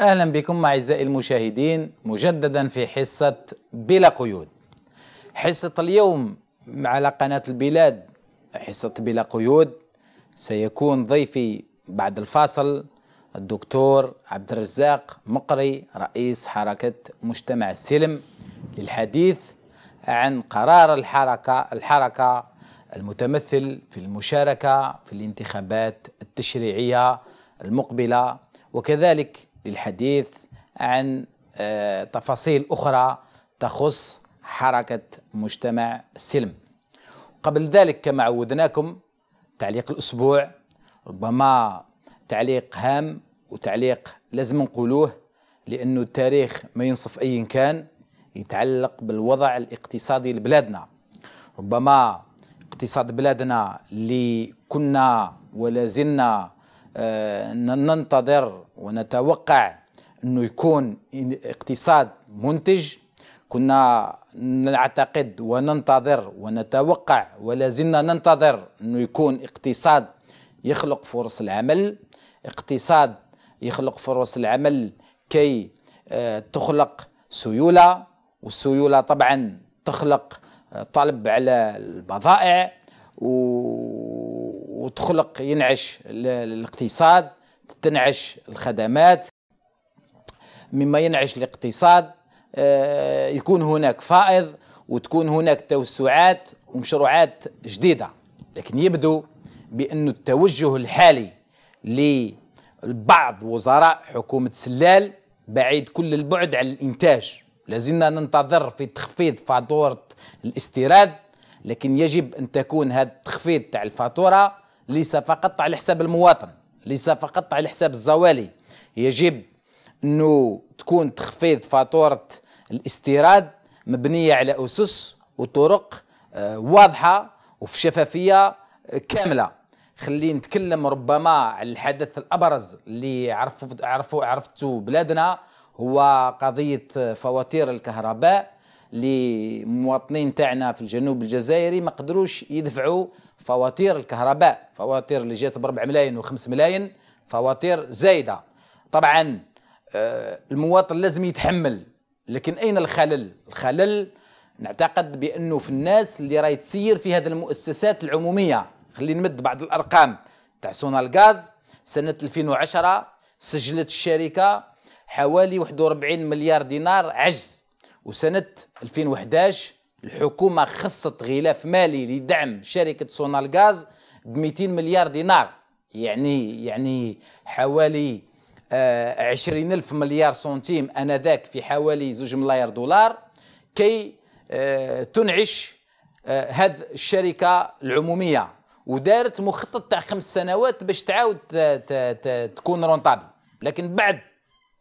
اهلا بكم اعزائي المشاهدين مجددا في حصه بلا قيود حصه اليوم على قناه البلاد حصه بلا قيود سيكون ضيفي بعد الفاصل الدكتور عبد الرزاق مقري رئيس حركه مجتمع السلم للحديث عن قرار الحركه الحركه المتمثل في المشاركه في الانتخابات التشريعيه المقبله وكذلك للحديث عن آه، تفاصيل أخرى تخص حركة مجتمع السلم قبل ذلك كما عودناكم تعليق الأسبوع ربما تعليق هام وتعليق لازم نقولوه لأنه التاريخ ما ينصف أي كان يتعلق بالوضع الاقتصادي لبلادنا ربما اقتصاد بلادنا اللي كنا ولا زلنا آه، ننتظر ونتوقع انه يكون اقتصاد منتج كنا نعتقد وننتظر ونتوقع ولا زلنا ننتظر انه يكون اقتصاد يخلق فرص العمل اقتصاد يخلق فرص العمل كي آه، تخلق سيوله والسيوله طبعا تخلق آه، طلب على البضائع و وتخلق ينعش الاقتصاد تنعش الخدمات مما ينعش الاقتصاد آه، يكون هناك فائض وتكون هناك توسعات ومشروعات جديده لكن يبدو بأن التوجه الحالي لبعض وزراء حكومة سلال بعيد كل البعد عن الإنتاج لازلنا ننتظر في تخفيض فاتورة الاستيراد لكن يجب أن تكون هذا التخفيض تاع الفاتورة ليس فقط على حساب المواطن ليس فقط على حساب الزوالي يجب انه تكون تخفيض فاتوره الاستيراد مبنيه على اسس وطرق آه، واضحه وفي شفافيه آه، كامله خلي نتكلم ربما على الحدث الابرز اللي عرفوا عرفوا بلادنا هو قضيه آه، فواتير الكهرباء لمواطنين تاعنا في الجنوب الجزائري ما قدروش يدفعوا فواتير الكهرباء فواتير اللي جات ب 4 ملايين و5 ملايين فواتير زايده طبعا آه، المواطن لازم يتحمل لكن اين الخلل الخلل نعتقد بانه في الناس اللي راهي تسير في هذه المؤسسات العموميه خلينا نمد بعض الارقام تاع سونال الغاز سنه 2010 سجلت الشركه حوالي 41 مليار دينار عجز وسنه 2011 الحكومة خصت غلاف مالي لدعم شركة سونالغاز ب 200 مليار دينار يعني يعني حوالي آه 20 ألف مليار سنتيم آنذاك في حوالي زوج ملايير دولار كي آه تنعش آه الشركة العمومية ودارت مخطط تاع خمس سنوات باش تعاود تكون رونطابل لكن بعد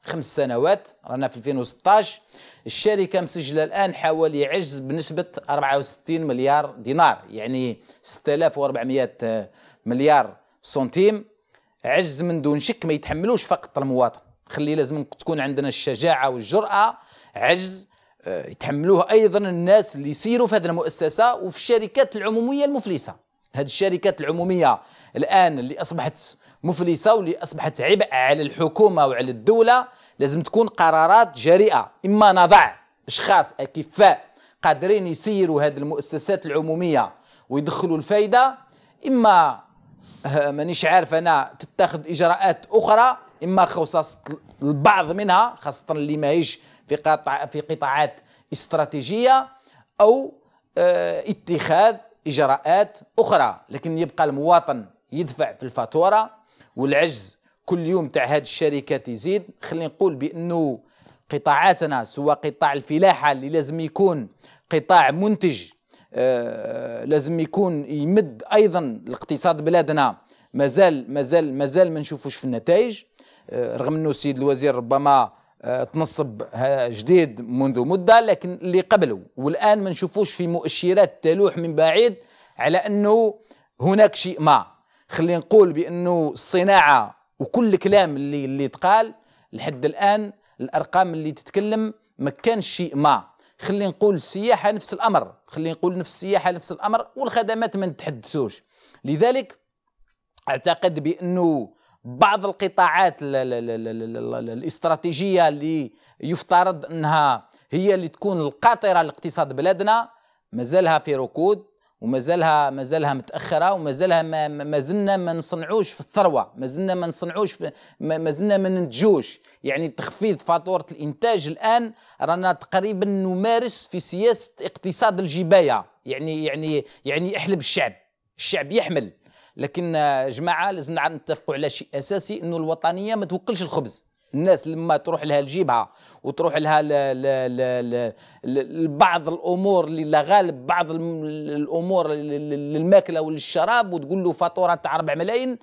خمس سنوات رانا في 2016 الشركة مسجلة الآن حوالي عجز بنسبة 64 مليار دينار يعني 6400 مليار سنتيم عجز من دون شك ما يتحملوش فقط المواطن خلي لازم تكون عندنا الشجاعة والجرأة عجز آه، يتحملوه أيضا الناس اللي يسيروا في هذه المؤسسة وفي الشركات العمومية المفلسة هذه الشركات العمومية الآن اللي أصبحت مفلسة واللي أصبحت عبء على الحكومة وعلى الدولة لازم تكون قرارات جريئه اما نضع اشخاص اكفاء قادرين يسيروا هذه المؤسسات العموميه ويدخلوا الفايده اما مانيش عارف انا تتخذ اجراءات اخرى اما خصص البعض منها خاصه اللي ماهيش في قطاع في قطاعات استراتيجيه او آه، اتخاذ اجراءات اخرى لكن يبقى المواطن يدفع في الفاتوره والعجز كل يوم تاع هذه الشركات يزيد خلينا نقول بانه قطاعاتنا سواء قطاع الفلاحه اللي لازم يكون قطاع منتج آه لازم يكون يمد ايضا الاقتصاد بلادنا مازال مازال مازال ما نشوفوش في النتائج آه رغم انه السيد الوزير ربما آه تنصب جديد منذ مده لكن اللي قبله والان ما نشوفوش في مؤشرات تلوح من بعيد على انه هناك شيء ما خلينا نقول بانه الصناعه وكل كلام اللي اللي تقال لحد الان الارقام اللي تتكلم ما كانش شيء ما خلي نقول السياحه نفس الامر خلي نقول نفس السياحه نفس الامر والخدمات ما نتحدثوش لذلك اعتقد بانه بعض القطاعات الاستراتيجيه اللي يفترض انها هي اللي تكون القاطره لاقتصاد بلادنا مازالها في ركود وما زالها ما زالها متاخره وما زالها ما, ما زلنا ما نصنعوش في الثروه ما زلنا ما نصنعوش ما زلنا ما ننتجوش يعني تخفيض فاتوره الانتاج الان رانا تقريبا نمارس في سياسه اقتصاد الجبايه يعني يعني يعني احلب الشعب الشعب يحمل لكن جماعه لازم نتفقوا على شيء اساسي انه الوطنيه ما توكلش الخبز الناس لما تروح لها الجبهه وتروح لها لبعض الامور اللي لا غالب بعض الامور للماكله وللشراب وتقول له فاتوره تاع 4 ملايين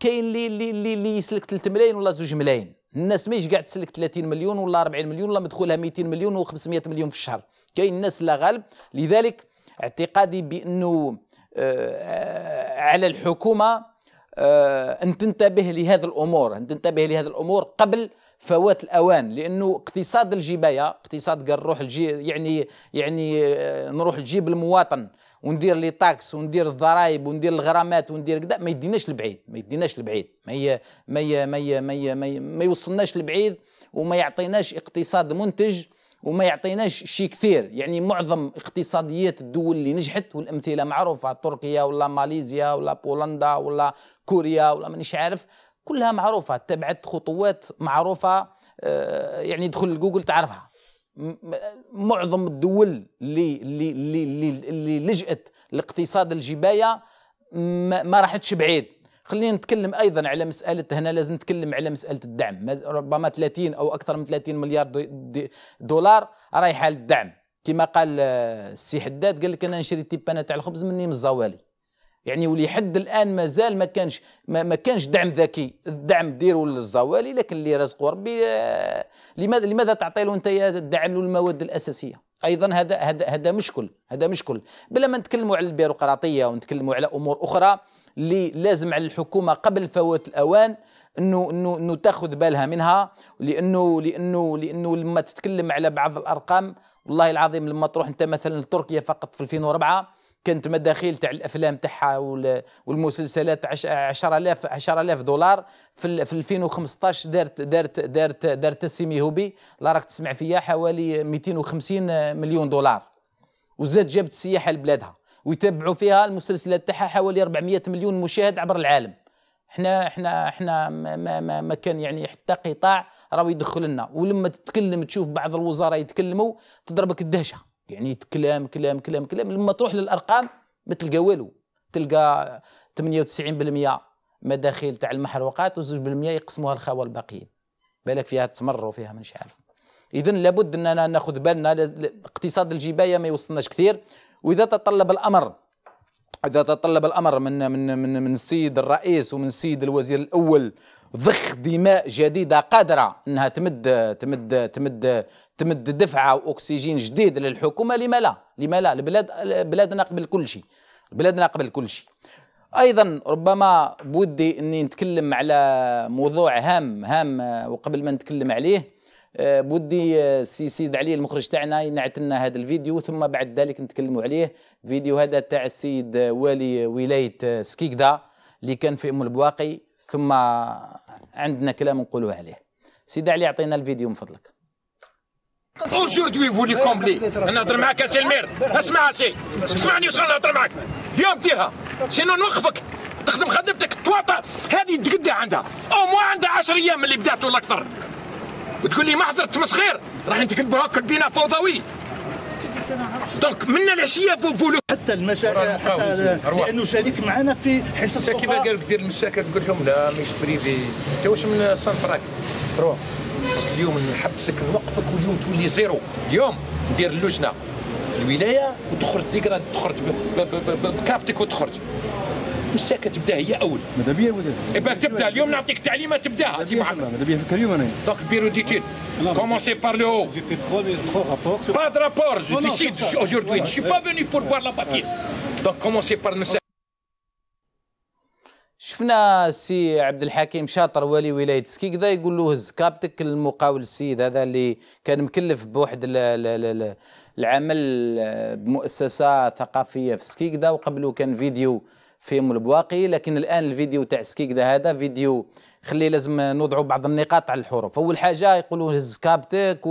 كاين اللي اللي اللي يسلك 3 ملايين ولا 2 ملايين الناس ماهيش قاعد تسلك 30 مليون ولا 40 مليون ولا مدخولها 200 مليون و500 مليون في الشهر كاين الناس لا غالب لذلك اعتقادي بانه آه، على الحكومه آه، أن تنتبه لهذه الأمور أن تنتبه لهذه الأمور قبل فوات الأوان لأنه اقتصاد الجباية اقتصاد قال نروح يعني يعني آه، نروح نجيب المواطن وندير لي تاكس وندير الضرائب وندير الغرامات وندير كذا ما يديناش لبعيد ما يديناش لبعيد ما ي... ما ي... ما ي... ما ي... ما, ي... ما يوصلناش لبعيد وما يعطيناش اقتصاد منتج وما يعطيناش شيء كثير يعني معظم اقتصاديات الدول اللي نجحت والامثله معروفه تركيا ولا ماليزيا ولا بولندا ولا كوريا ولا مانيش عارف كلها معروفه تبعت خطوات معروفه آه، يعني دخل لجوجل تعرفها معظم الدول اللي اللي اللي, اللي لجأت لاقتصاد الجبايه ما راحتش بعيد خلينا نتكلم ايضا على مساله هنا لازم نتكلم على مساله الدعم ربما 30 او اكثر من 30 مليار دولار رايحه للدعم كما قال آه، السي حداد قال لك انا نشري تيبانه تاع الخبز مني من الزوالي يعني ولحد الان مازال ما كانش ما, كانش دعم ذكي الدعم ديروا للزوالي لكن اللي رزقه ربي آه، لماذا لماذا تعطي له انت الدعم له المواد الاساسيه ايضا هذا هذا هذا مشكل هذا مشكل بلا ما نتكلموا على البيروقراطيه ونتكلموا على امور اخرى اللي لازم على الحكومه قبل فوات الاوان انه انه انه تاخذ بالها منها لانه لانه لانه لما تتكلم على بعض الارقام والله العظيم لما تروح انت مثلا لتركيا فقط في 2004 كانت مداخيل تاع الافلام تاعها والمسلسلات 10000 10000 دولار في 2015 دارت دارت دارت دارت السيمي هوبي لا راك تسمع فيها حوالي 250 مليون دولار وزاد جابت السياحه لبلادها ويتبعوا فيها المسلسل تاعها حوالي 400 مليون مشاهد عبر العالم احنا احنا احنا ما, ما, ما كان يعني حتى قطاع راهو يدخل لنا ولما تتكلم تشوف بعض الوزراء يتكلموا تضربك الدهشه يعني كلام كلام كلام كلام لما تروح للارقام ما تلقى والو تلقى 98% مداخيل تاع المحروقات و2% يقسموها الخوا الباقيين بالك فيها تمر وفيها مش عارف اذا لابد اننا ناخذ بالنا اقتصاد الجبايه ما يوصلناش كثير واذا تطلب الامر اذا تطلب الامر من من من من السيد الرئيس ومن السيد الوزير الاول ضخ دماء جديده قادره انها تمد تمد تمد تمد دفعه واكسجين جديد للحكومه لما لا لما لا البلاد بلادنا قبل كل شيء بلادنا قبل كل شيء ايضا ربما بودي اني نتكلم على موضوع هام هام وقبل ما نتكلم عليه آه، بودي آه، سي سيد علي المخرج تاعنا ينعت لنا هذا الفيديو ثم بعد ذلك نتكلموا عليه فيديو هذا تاع السيد والي ولايه آه، سكيكدا اللي كان في ام البواقي ثم عندنا كلام نقولوه عليه سيد علي اعطينا الفيديو من فضلك اجوردي فولي كومبلي نهضر معاك اسي المير اسمع اسي اسمعني وصل نهضر معاك يا بديها سينو نوقفك تخدم خدمتك تواطا هذه تقدا عندها او مو عندها 10 ايام من اللي بدات ولا اكثر وتقول لي ما حضرت مسخير راح كنت هكا بينا فوضوي دونك من العشيه فولو حتى المشاكل حتى لانه شريك معنا في حصص كيف قال لك دير المشاكل تقول لهم لا مش بريفي انت واش من الصنف راك روح اليوم نحبسك نوقفك واليوم تولي زيرو اليوم ندير اللجنه الولايه وتخرج تقرا تخرج بكابتك وتخرج مساكه تبدا هي اول ماذا بيا ابا إيه، تبدا اليوم نعطيك تعليمه تبداها سي محمد ماذا بيا فكر اليوم انا دونك بيرو ديتيد كومونسي بار لو با درابور رابور جو ديسيد aujourd'hui je با فيني بور بوار لا la دونك كومونسي بار شفنا سي عبد الحكيم شاطر ولي ولايه كذا يقول له هز كابتك المقاول السيد هذا اللي كان مكلف بواحد العمل آه، بمؤسسه ثقافيه في كذا وقبله كان فيديو فيهم البواقي لكن الان الفيديو تاع سكيك ده هذا فيديو خليه لازم نوضعوا بعض النقاط على الحروف اول حاجه يقولوا هز كابتك و...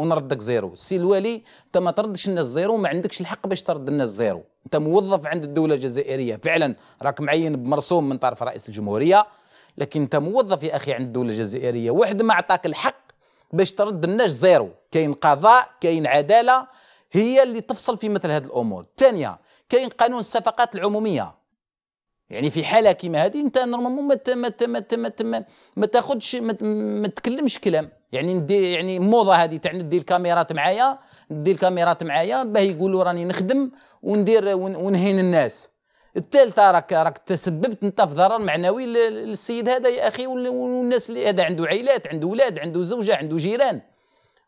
ونردك زيرو السي الوالي انت ما تردش الناس زيرو وما عندكش الحق باش ترد الناس زيرو انت موظف عند الدوله الجزائريه فعلا راك معين بمرسوم من طرف رئيس الجمهوريه لكن انت موظف يا اخي عند الدوله الجزائريه واحد ما عطاك الحق باش ترد الناس زيرو كاين قضاء كاين عداله هي اللي تفصل في مثل هذه الامور الثانيه كاين قانون الصفقات العموميه يعني في حاله كيما هذه انت نورمالمون ما ما ما ما ما تاخذش ما تكلمش كلام يعني ندي يعني موضه هذه تاع ندي الكاميرات معايا ندي الكاميرات معايا باه يقولوا راني نخدم وندير ونهين الناس الثالثه راك راك تسببت انت في ضرر معنوي للسيد هذا يا اخي والناس اللي هذا عنده عائلات عنده اولاد عنده زوجه عنده جيران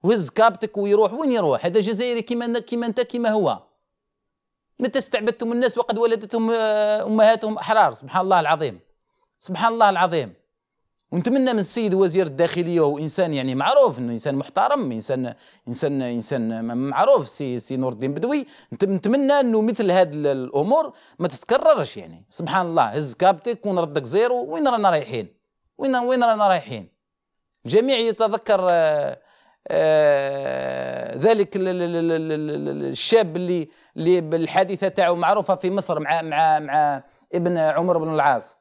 وهز كابتك ويروح وين يروح هذا جزائري كيما كيما انت كيما هو متى استعبدتم الناس وقد ولدتهم آه، امهاتهم احرار سبحان الله العظيم سبحان الله العظيم ونتمنى من السيد وزير الداخليه وانسان يعني معروف انه انسان محترم انسان انسان انسان معروف سي سي نور الدين بدوي نتمنى انه مثل هذه الامور ما تتكررش يعني سبحان الله هز كابتك ونردك زيرو وين رانا رايحين وين وين رانا رايحين الجميع يتذكر آه آه، ذلك الشاب اللي اللي بالحادثه تاعو معروفه في مصر مع مع مع ابن عمر بن العاص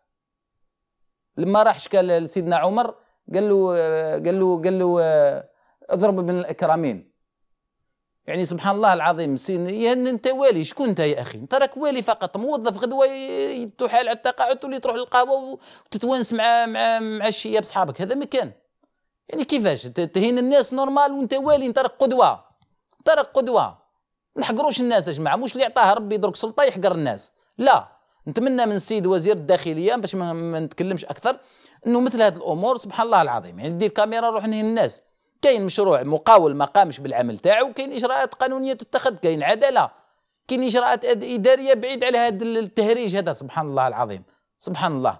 لما راح شكى لسيدنا عمر قال له آه، قال له قال له آه، اضرب ابن الاكرمين يعني سبحان الله العظيم يا انت والي شكون انت يا اخي انت راك والي فقط موظف غدوه تحال على التقاعد تولي تروح للقهوه وتتوانس مع مع مع الشياب صحابك هذا مكان يعني كيفاش تهين الناس نورمال وانت والي انت راك قدوه انت راك قدوه ما نحقروش الناس يا جماعه مش اللي عطاه ربي درك سلطه يحقر الناس لا نتمنى من السيد وزير الداخليه باش ما, نتكلمش اكثر انه مثل هذه الامور سبحان الله العظيم يعني دير كاميرا نروح نهين الناس كاين مشروع مقاول ما قامش بالعمل تاعو كاين اجراءات قانونيه تتخذ كاين عداله كاين اجراءات اداريه بعيد على هذا التهريج هذا سبحان الله العظيم سبحان الله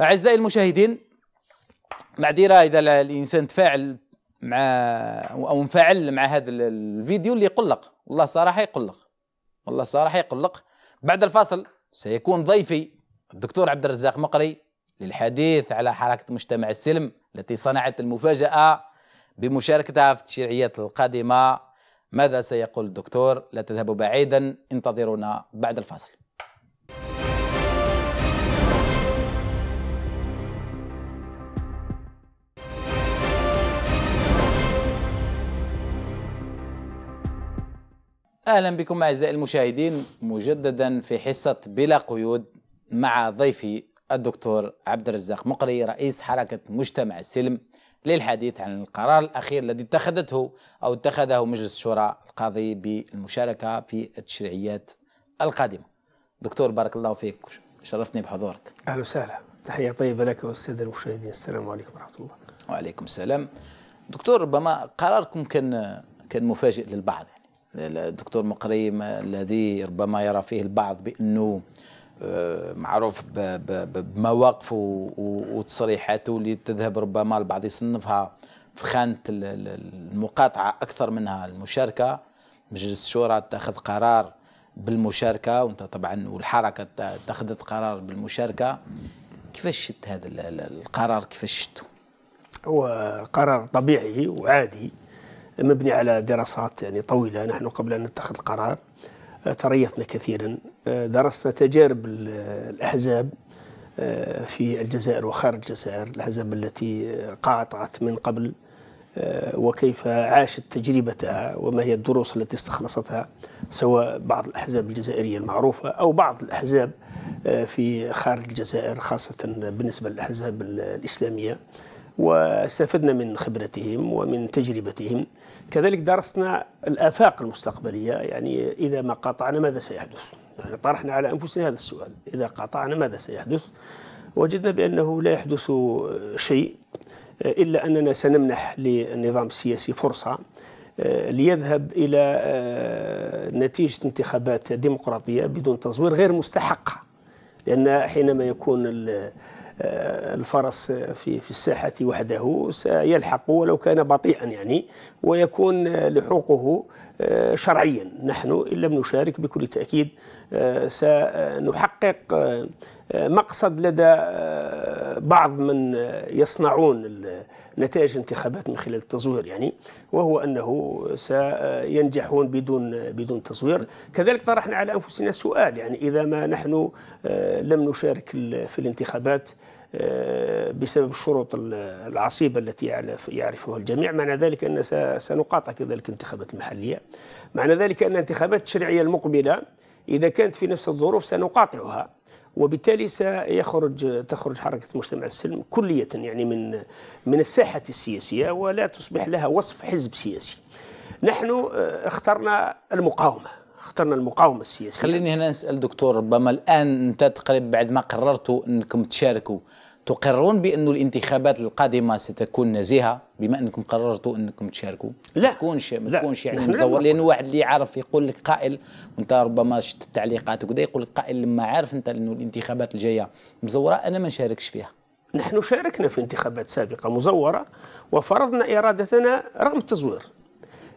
اعزائي المشاهدين معذره اذا الانسان تفاعل مع او انفعل مع هذا الفيديو اللي يقلق والله صراحه يقلق والله صراحه يقلق بعد الفاصل سيكون ضيفي الدكتور عبد الرزاق مقري للحديث على حركه مجتمع السلم التي صنعت المفاجاه بمشاركتها في التشريعيات القادمه ماذا سيقول الدكتور لا تذهبوا بعيدا انتظرونا بعد الفاصل اهلا بكم اعزائي المشاهدين مجددا في حصه بلا قيود مع ضيفي الدكتور عبد الرزاق مقري رئيس حركه مجتمع السلم للحديث عن القرار الاخير الذي اتخذته او اتخذه مجلس الشورى القاضي بالمشاركه في التشريعيات القادمه. دكتور بارك الله فيك شرفتني بحضورك. اهلا وسهلا تحيه طيبه لك والساده المشاهدين السلام عليكم ورحمه الله. وعليكم السلام. دكتور ربما قراركم كان كان مفاجئ للبعض الدكتور مقريم الذي ربما يرى فيه البعض بأنه آه، معروف بمواقفه وتصريحاته اللي تذهب ربما البعض يصنفها في خانة المقاطعة أكثر منها المشاركة مجلس الشورى اتخذ قرار بالمشاركة وانت طبعا والحركة اتخذت قرار بالمشاركة كيفاش شت هذا القرار كيفاش شتو؟ هو قرار طبيعي وعادي مبني على دراسات يعني طويلة نحن قبل أن نتخذ قرار آه، تريثنا كثيرا آه، درسنا تجارب الأحزاب آه، في الجزائر وخارج الجزائر الأحزاب التي قاطعت من قبل وكيف عاشت تجربتها وما هي الدروس التي استخلصتها سواء بعض الأحزاب الجزائرية المعروفة أو بعض الأحزاب في خارج الجزائر خاصة بالنسبة للأحزاب الإسلامية واستفدنا من خبرتهم ومن تجربتهم كذلك درسنا الآفاق المستقبلية يعني إذا ما قاطعنا ماذا سيحدث يعني طرحنا على أنفسنا هذا السؤال إذا قاطعنا ماذا سيحدث وجدنا بأنه لا يحدث شيء آه، إلا أننا سنمنح للنظام السياسي فرصة آه، ليذهب إلى آه، نتيجة انتخابات ديمقراطية بدون تزوير غير مستحقة لأن حينما يكون الفرس في في الساحة وحده سيلحق ولو كان بطيئا يعني ويكون لحوقه آه، شرعيا نحن إن لم نشارك بكل تأكيد آه، سنحقق آه، مقصد لدى آه، بعض من آه، يصنعون نتائج انتخابات من خلال التزوير يعني وهو انه سينجحون بدون آه، بدون تزوير كذلك طرحنا على انفسنا سؤال يعني اذا ما نحن لم نشارك في الانتخابات بسبب الشروط العصيبة التي يعرفها الجميع معنى ذلك أن سنقاطع كذلك الانتخابات المحلية معنى ذلك أن الانتخابات التشريعية المقبلة إذا كانت في نفس الظروف سنقاطعها وبالتالي سيخرج تخرج حركة المجتمع السلم كلية يعني من من الساحة السياسية ولا تصبح لها وصف حزب سياسي. نحن آه، اخترنا المقاومة اخترنا المقاومة السياسية. خليني هنا نسأل دكتور ربما الآن أنت تقريبا بعد ما قررتوا أنكم تشاركوا تقرون بأن الانتخابات القادمة ستكون نزيهة بما أنكم قررتوا أنكم تشاركوا لا ما تكونش ما تكونش يعني مزور لأن واحد اللي عارف يقول لك قائل وأنت ربما شفت التعليقات وكذا يقول لك قائل لما عارف أنت أنه الانتخابات الجاية مزورة أنا ما نشاركش فيها نحن شاركنا في انتخابات سابقة مزورة وفرضنا إرادتنا رغم التزوير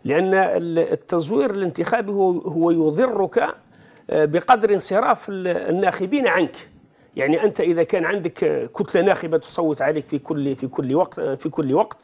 لأن التزوير الانتخابي هو يضرك آه، بقدر انصراف الناخبين عنك يعني انت اذا كان عندك كتله ناخبه تصوت عليك في كل في كل وقت في كل وقت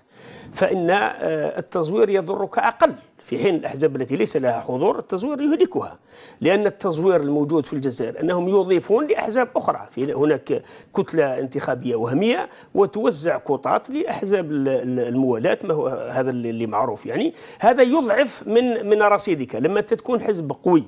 فان آه، التزوير يضرك اقل في حين الاحزاب التي ليس لها حضور التزوير يهلكها لان التزوير الموجود في الجزائر انهم يضيفون لاحزاب اخرى في هناك كتله انتخابيه وهميه وتوزع كوطات لاحزاب الموالاه ما هو هذا اللي معروف يعني هذا يضعف من من رصيدك لما تكون حزب قوي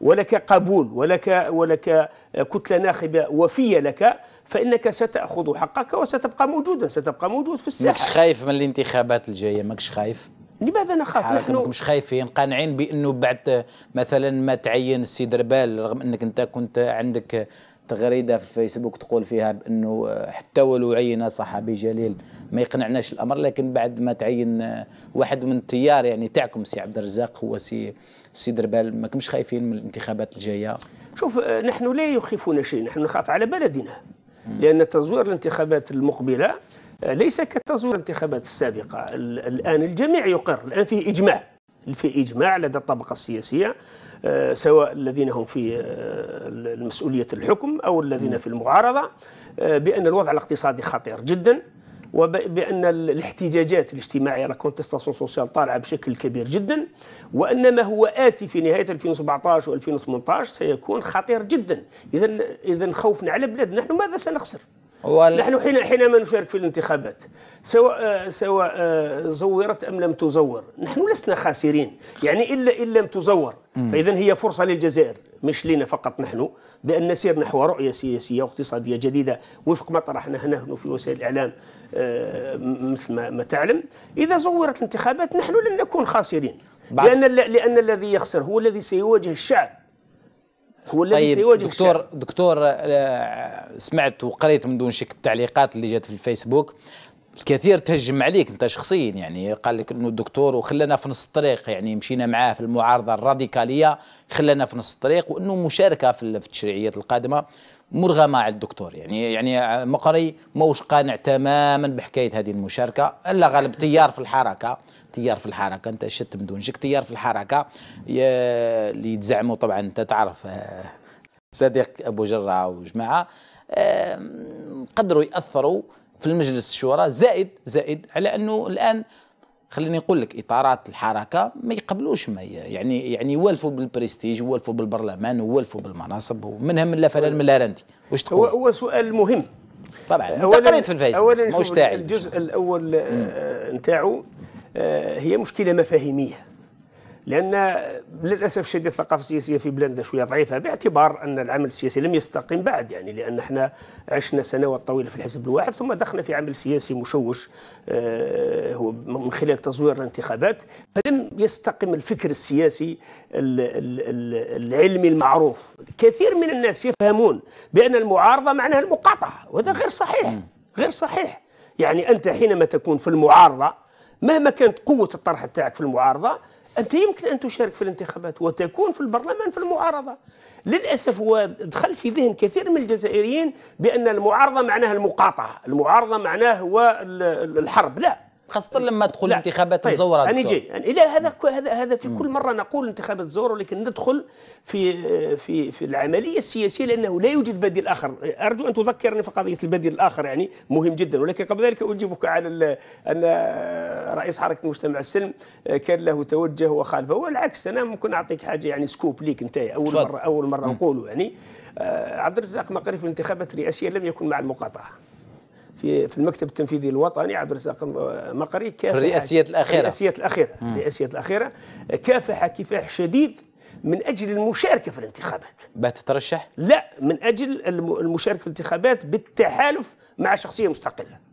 ولك قبول ولك ولك كتلة ناخبة وفية لك فإنك ستأخذ حقك وستبقى موجودا ستبقى موجود في الساحة ماكش خايف من الانتخابات الجاية ماكش خايف لماذا نخاف نحن مش خايفين قانعين بانه بعد مثلا ما تعين السي دربال رغم انك انت كنت عندك تغريده في الفيسبوك تقول فيها بانه حتى ولو عين صحابي جليل ما يقنعناش الامر لكن بعد ما تعين واحد من التيار يعني تاعكم سي عبد الرزاق هو سي السي دربال ما كمش خايفين من الانتخابات الجايه شوف آه، نحن لا يخيفنا شيء نحن نخاف على بلدنا لان تزوير الانتخابات المقبله آه، ليس كتزوير الانتخابات السابقه الان الجميع يقر الان فيه اجماع في اجماع لدى الطبقه السياسيه آه، سواء الذين هم في مسؤوليه الحكم او الذين في المعارضه بان الوضع الاقتصادي خطير جدا وبأن الاحتجاجات الاجتماعية لا كونتستاسيون سوسيال طالعة بشكل كبير جدا وأن ما هو آتي في نهاية 2017 و2018 سيكون خطير جدا إذا إذا خوفنا على بلادنا نحن ماذا سنخسر؟ وال... نحن حين حينما نشارك في الانتخابات سواء سواء زورت ام لم تزور نحن لسنا خاسرين يعني الا ان لم تزور فاذا هي فرصه للجزائر مش لنا فقط نحن بان نسير نحو رؤيه سياسيه واقتصاديه جديده وفق ما طرحناه نحن في وسائل الاعلام آه، مثل ما, تعلم اذا زورت الانتخابات نحن لن نكون خاسرين بعد... لان لان الذي يخسر هو الذي سيواجه الشعب هو الذي طيب سيواجه دكتور الشعب. دكتور آه، سمعت وقريت من دون شك التعليقات اللي جات في الفيسبوك الكثير تهجم عليك انت شخصيا يعني قال لك انه الدكتور وخلانا في نص الطريق يعني مشينا معاه في المعارضه الراديكاليه خلانا في نص الطريق وانه مشاركه في التشريعيات القادمه مرغمه على الدكتور يعني يعني آه، مقري موش قانع تماما بحكايه هذه المشاركه الا غالب تيار في الحركه تيار في الحركه انت شت شك تيار في الحركه اللي تزعموا طبعا انت تعرف آه، صديق ابو جره وجماعه قدروا ياثروا في المجلس الشورى زائد زائد على انه الان خليني نقول لك اطارات الحركه ما يقبلوش ما يعني يعني يوالفوا بالبرستيج يولفوا بالبرلمان يولفوا بالمناصب ومنها من لا من لارنتي واش تقول؟ هو, هو سؤال مهم طبعا اولا قريت في الفيسبوك اولا الجزء الاول آه، نتاعو آه، هي مشكله مفاهيميه لان للاسف الشديد الثقافه السياسيه في بلادنا شويه ضعيفه باعتبار ان العمل السياسي لم يستقم بعد يعني لان احنا عشنا سنوات طويله في الحزب الواحد ثم دخلنا في عمل سياسي مشوش آه، هو من خلال تزوير الانتخابات فلم يستقم الفكر السياسي العلمي المعروف كثير من الناس يفهمون بان المعارضه معناها المقاطعه وهذا غير صحيح غير صحيح يعني انت حينما تكون في المعارضه مهما كانت قوه الطرح تاعك في المعارضه انت يمكن ان تشارك في الانتخابات وتكون في البرلمان في المعارضه للاسف هو دخل في ذهن كثير من الجزائريين بان المعارضه معناها المقاطعه المعارضه معناه هو الحرب لا خاصه لما تدخل انتخابات طيب. مزوره انا جاي يعني اذا هذا نعم. هذا هذا في كل مره نقول انتخابات مزوره ولكن ندخل في في في العمليه السياسيه لانه لا يوجد بديل اخر ارجو ان تذكرني في قضيه البديل الاخر يعني مهم جدا ولكن قبل ذلك اجيبك على ان رئيس حركه المجتمع السلم كان له توجه وخالفه والعكس انا ممكن اعطيك حاجه يعني سكوب ليك انت اول مره اول مره نقوله يعني آه، عبد الرزاق مقري في الانتخابات الرئاسيه لم يكن مع المقاطعه في في المكتب التنفيذي الوطني عبد الرزاق مقري في الرئاسيات الاخيره الرئاسيات الاخيره الرئاسيات الاخيره كافح كفاح شديد من اجل المشاركه في الانتخابات بتترشح؟ لا من اجل المشاركه في الانتخابات بالتحالف مع شخصيه مستقله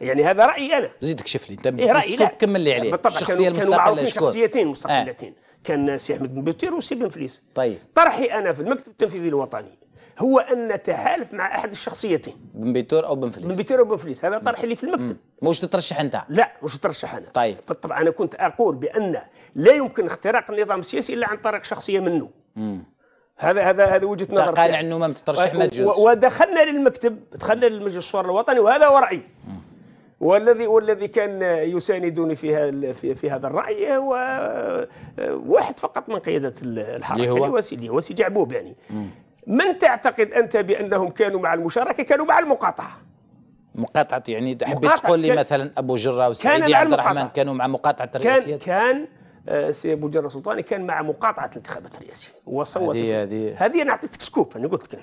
يعني هذا رايي انا زيد كشف لي انت إيه رايي لا كمل لي عليه بالطبع كانوا, كانوا معروفين شخصيتين آه. مستقلتين آه. كان سي احمد بن بوتير وسي بن فليس طيب طرحي انا في المكتب التنفيذي الوطني هو ان نتحالف مع احد الشخصيتين بن بيتور او بن فليس بن بيتور او بن فليس هذا طرح لي في المكتب مش تترشح انت لا مش ترشح انا طيب بالطبع انا كنت اقول بان لا يمكن اختراق النظام السياسي الا عن طريق شخصيه منه مم. هذا هذا هذا وجهه نظر قال انه ما تترشح ما تجوز ودخلنا للمكتب دخلنا للمجلس الشورى الوطني وهذا هو رايي والذي والذي كان يساندني في في, في هذا الراي هو آه، آه، واحد فقط من قياده الحركه اللي هو هو سيدي جعبوب يعني مم. من تعتقد أنت بأنهم كانوا مع المشاركة كانوا مع المقاطعة مقاطعة يعني حبيت تقول لي مثلا أبو جرة وسيدي عبد الرحمن كانوا مع مقاطعة الرئاسية كان كان آه، سي أبو جرة سلطاني كان مع مقاطعة الانتخابات الرئاسية وصوت هذه هذه هذه أنا أعطيتك سكوب أنا قلت لك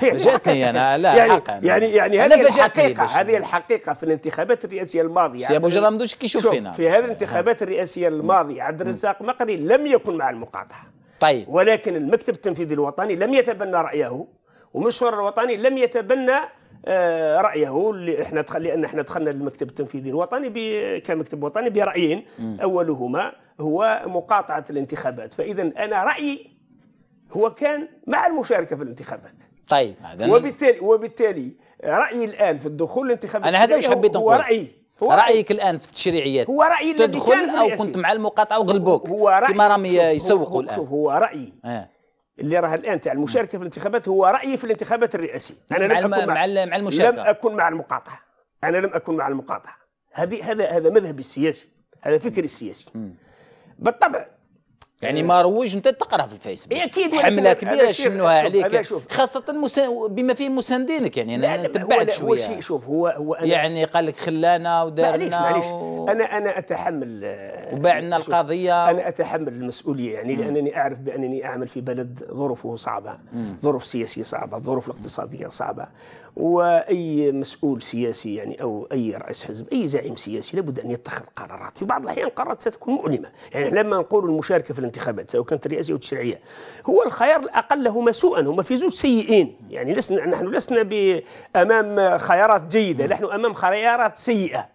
فاجأتني أنا لا يعني حقا يعني يعني, يعني هذه الحقيقة هذه الحقيقة في الانتخابات الرئاسية الماضية سي أبو جرة ما كيشوف فينا في هذه الانتخابات الرئاسية الماضية عبد الرزاق مقري لم يكن مع المقاطعة طيب ولكن المكتب التنفيذي الوطني لم يتبنى رايه ومشور الوطني لم يتبنى آه، رايه اللي احنا دخل لان احنا دخلنا للمكتب التنفيذي الوطني كمكتب وطني برايين اولهما هو مقاطعه الانتخابات فاذا انا رايي هو كان مع المشاركه في الانتخابات طيب وبالتالي وبالتالي رايي الان في الدخول الانتخابات انا هذا مش حبيت هو رايي هو رايك الان في التشريعيات هو رايي تدخل الذي كان او كنت مع المقاطعه وغلبوك هو رايي كما راهم يسوقوا الان شوف هو رايي آه. اللي راه الان تاع المشاركه في الانتخابات هو رايي في الانتخابات الرئاسيه انا مع لم اكن مع, مع المشاركه لم اكن مع المقاطعه انا لم اكن مع المقاطعه هذه هذا هذا مذهبي السياسي هذا فكري السياسي بالطبع يعني ما روج انت تقرا في الفيسبوك إيه اكيد حمله كبيره شنوها عليك خاصه مسا... بما فيه مساندينك يعني انا تبعت شويه هو شوف هو هو أنا يعني قال لك خلانا ودارنا معليش معليش و... انا انا اتحمل لنا آه، القضيه انا اتحمل المسؤوليه يعني مم. لانني اعرف بانني اعمل في بلد ظروفه صعبه مم. ظروف سياسيه صعبه ظروف الاقتصاديه صعبه واي مسؤول سياسي يعني او اي رئيس حزب اي زعيم سياسي لابد ان يتخذ قرارات في بعض الاحيان قرارات ستكون مؤلمه يعني لما نقول المشاركه في الانتخابات سواء كانت رئاسيه او تشريعيه هو الخيار الاقل لهما سوءا هما في زوج سيئين يعني لسنا نحن لسنا امام خيارات جيده نحن امام خيارات سيئه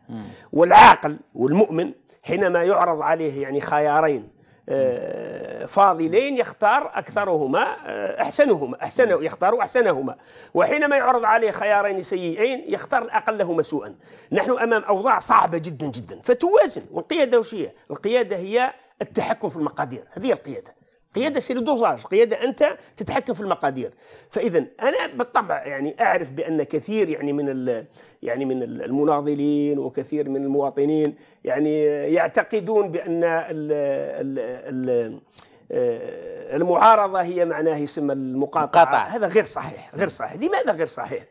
والعاقل والمؤمن حينما يعرض عليه يعني خيارين آه، فاضلين يختار أكثرهما آه، أحسنهما أحسن يختار أحسنهما وحينما يعرض عليه خيارين سيئين يختار اقلهما سوءا نحن أمام أوضاع صعبة جدا جدا فتوازن والقيادة وش هي؟ القيادة هي التحكم في المقادير هذه القيادة قياده سي دوزاج قياده انت تتحكم في المقادير فاذا انا بالطبع يعني اعرف بان كثير يعني من يعني من المناضلين وكثير من المواطنين يعني يعتقدون بان ال ال ال آه، المعارضه هي معناه يسمى المقاطعه مقاطع. هذا غير صحيح غير صحيح لماذا غير صحيح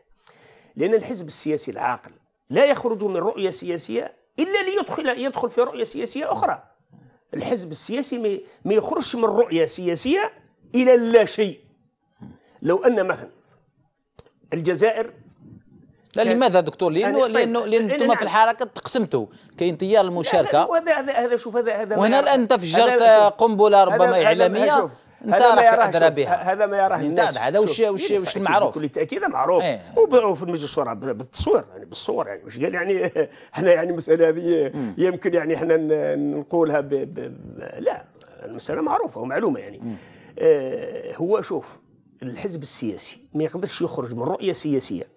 لان الحزب السياسي العاقل لا يخرج من رؤيه سياسيه الا ليدخل يدخل في رؤيه سياسيه اخرى الحزب السياسي ما يخرجش من رؤية سياسية إلى لا شيء لو أن مثلا الجزائر لا لماذا دكتور لانه يعني طيب لانه يعني انتم في نعم. الحركه تقسمتوا كاين تيار المشاركه هذا هذا شوف هذا هذا وهنا يعني الان تفجرت قنبله ربما اعلاميه هذا ما يراه يعني هذا ما يراه الناس هذا وش وش وش المعروف بكل تاكيد معروف ايه. وباعوا في المجلس الشورى بالتصوير يعني بالصور يعني واش قال يعني احنا يعني المساله هذه يمكن يعني احنا نقولها ب... ب... لا المساله معروفه ومعلومه يعني اه هو شوف الحزب السياسي ما يقدرش يخرج من رؤيه سياسيه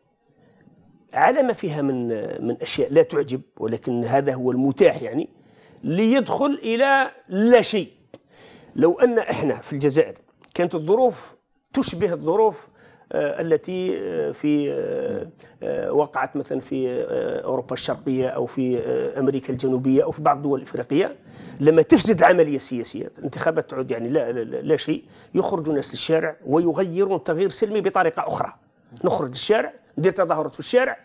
على ما فيها من من اشياء لا تعجب ولكن هذا هو المتاح يعني ليدخل الى لا شيء لو أن إحنا في الجزائر كانت الظروف تشبه الظروف آه، التي آه، في آه، وقعت مثلا في أوروبا الشرقية أو في أمريكا الجنوبية أو في بعض الدول الإفريقية لما تفسد العملية السياسية الانتخابات تعود يعني لا, لا, لا شيء يخرج الناس للشارع ويغيرون تغيير سلمي بطريقة أخرى نخرج للشارع ندير تظاهرات في الشارع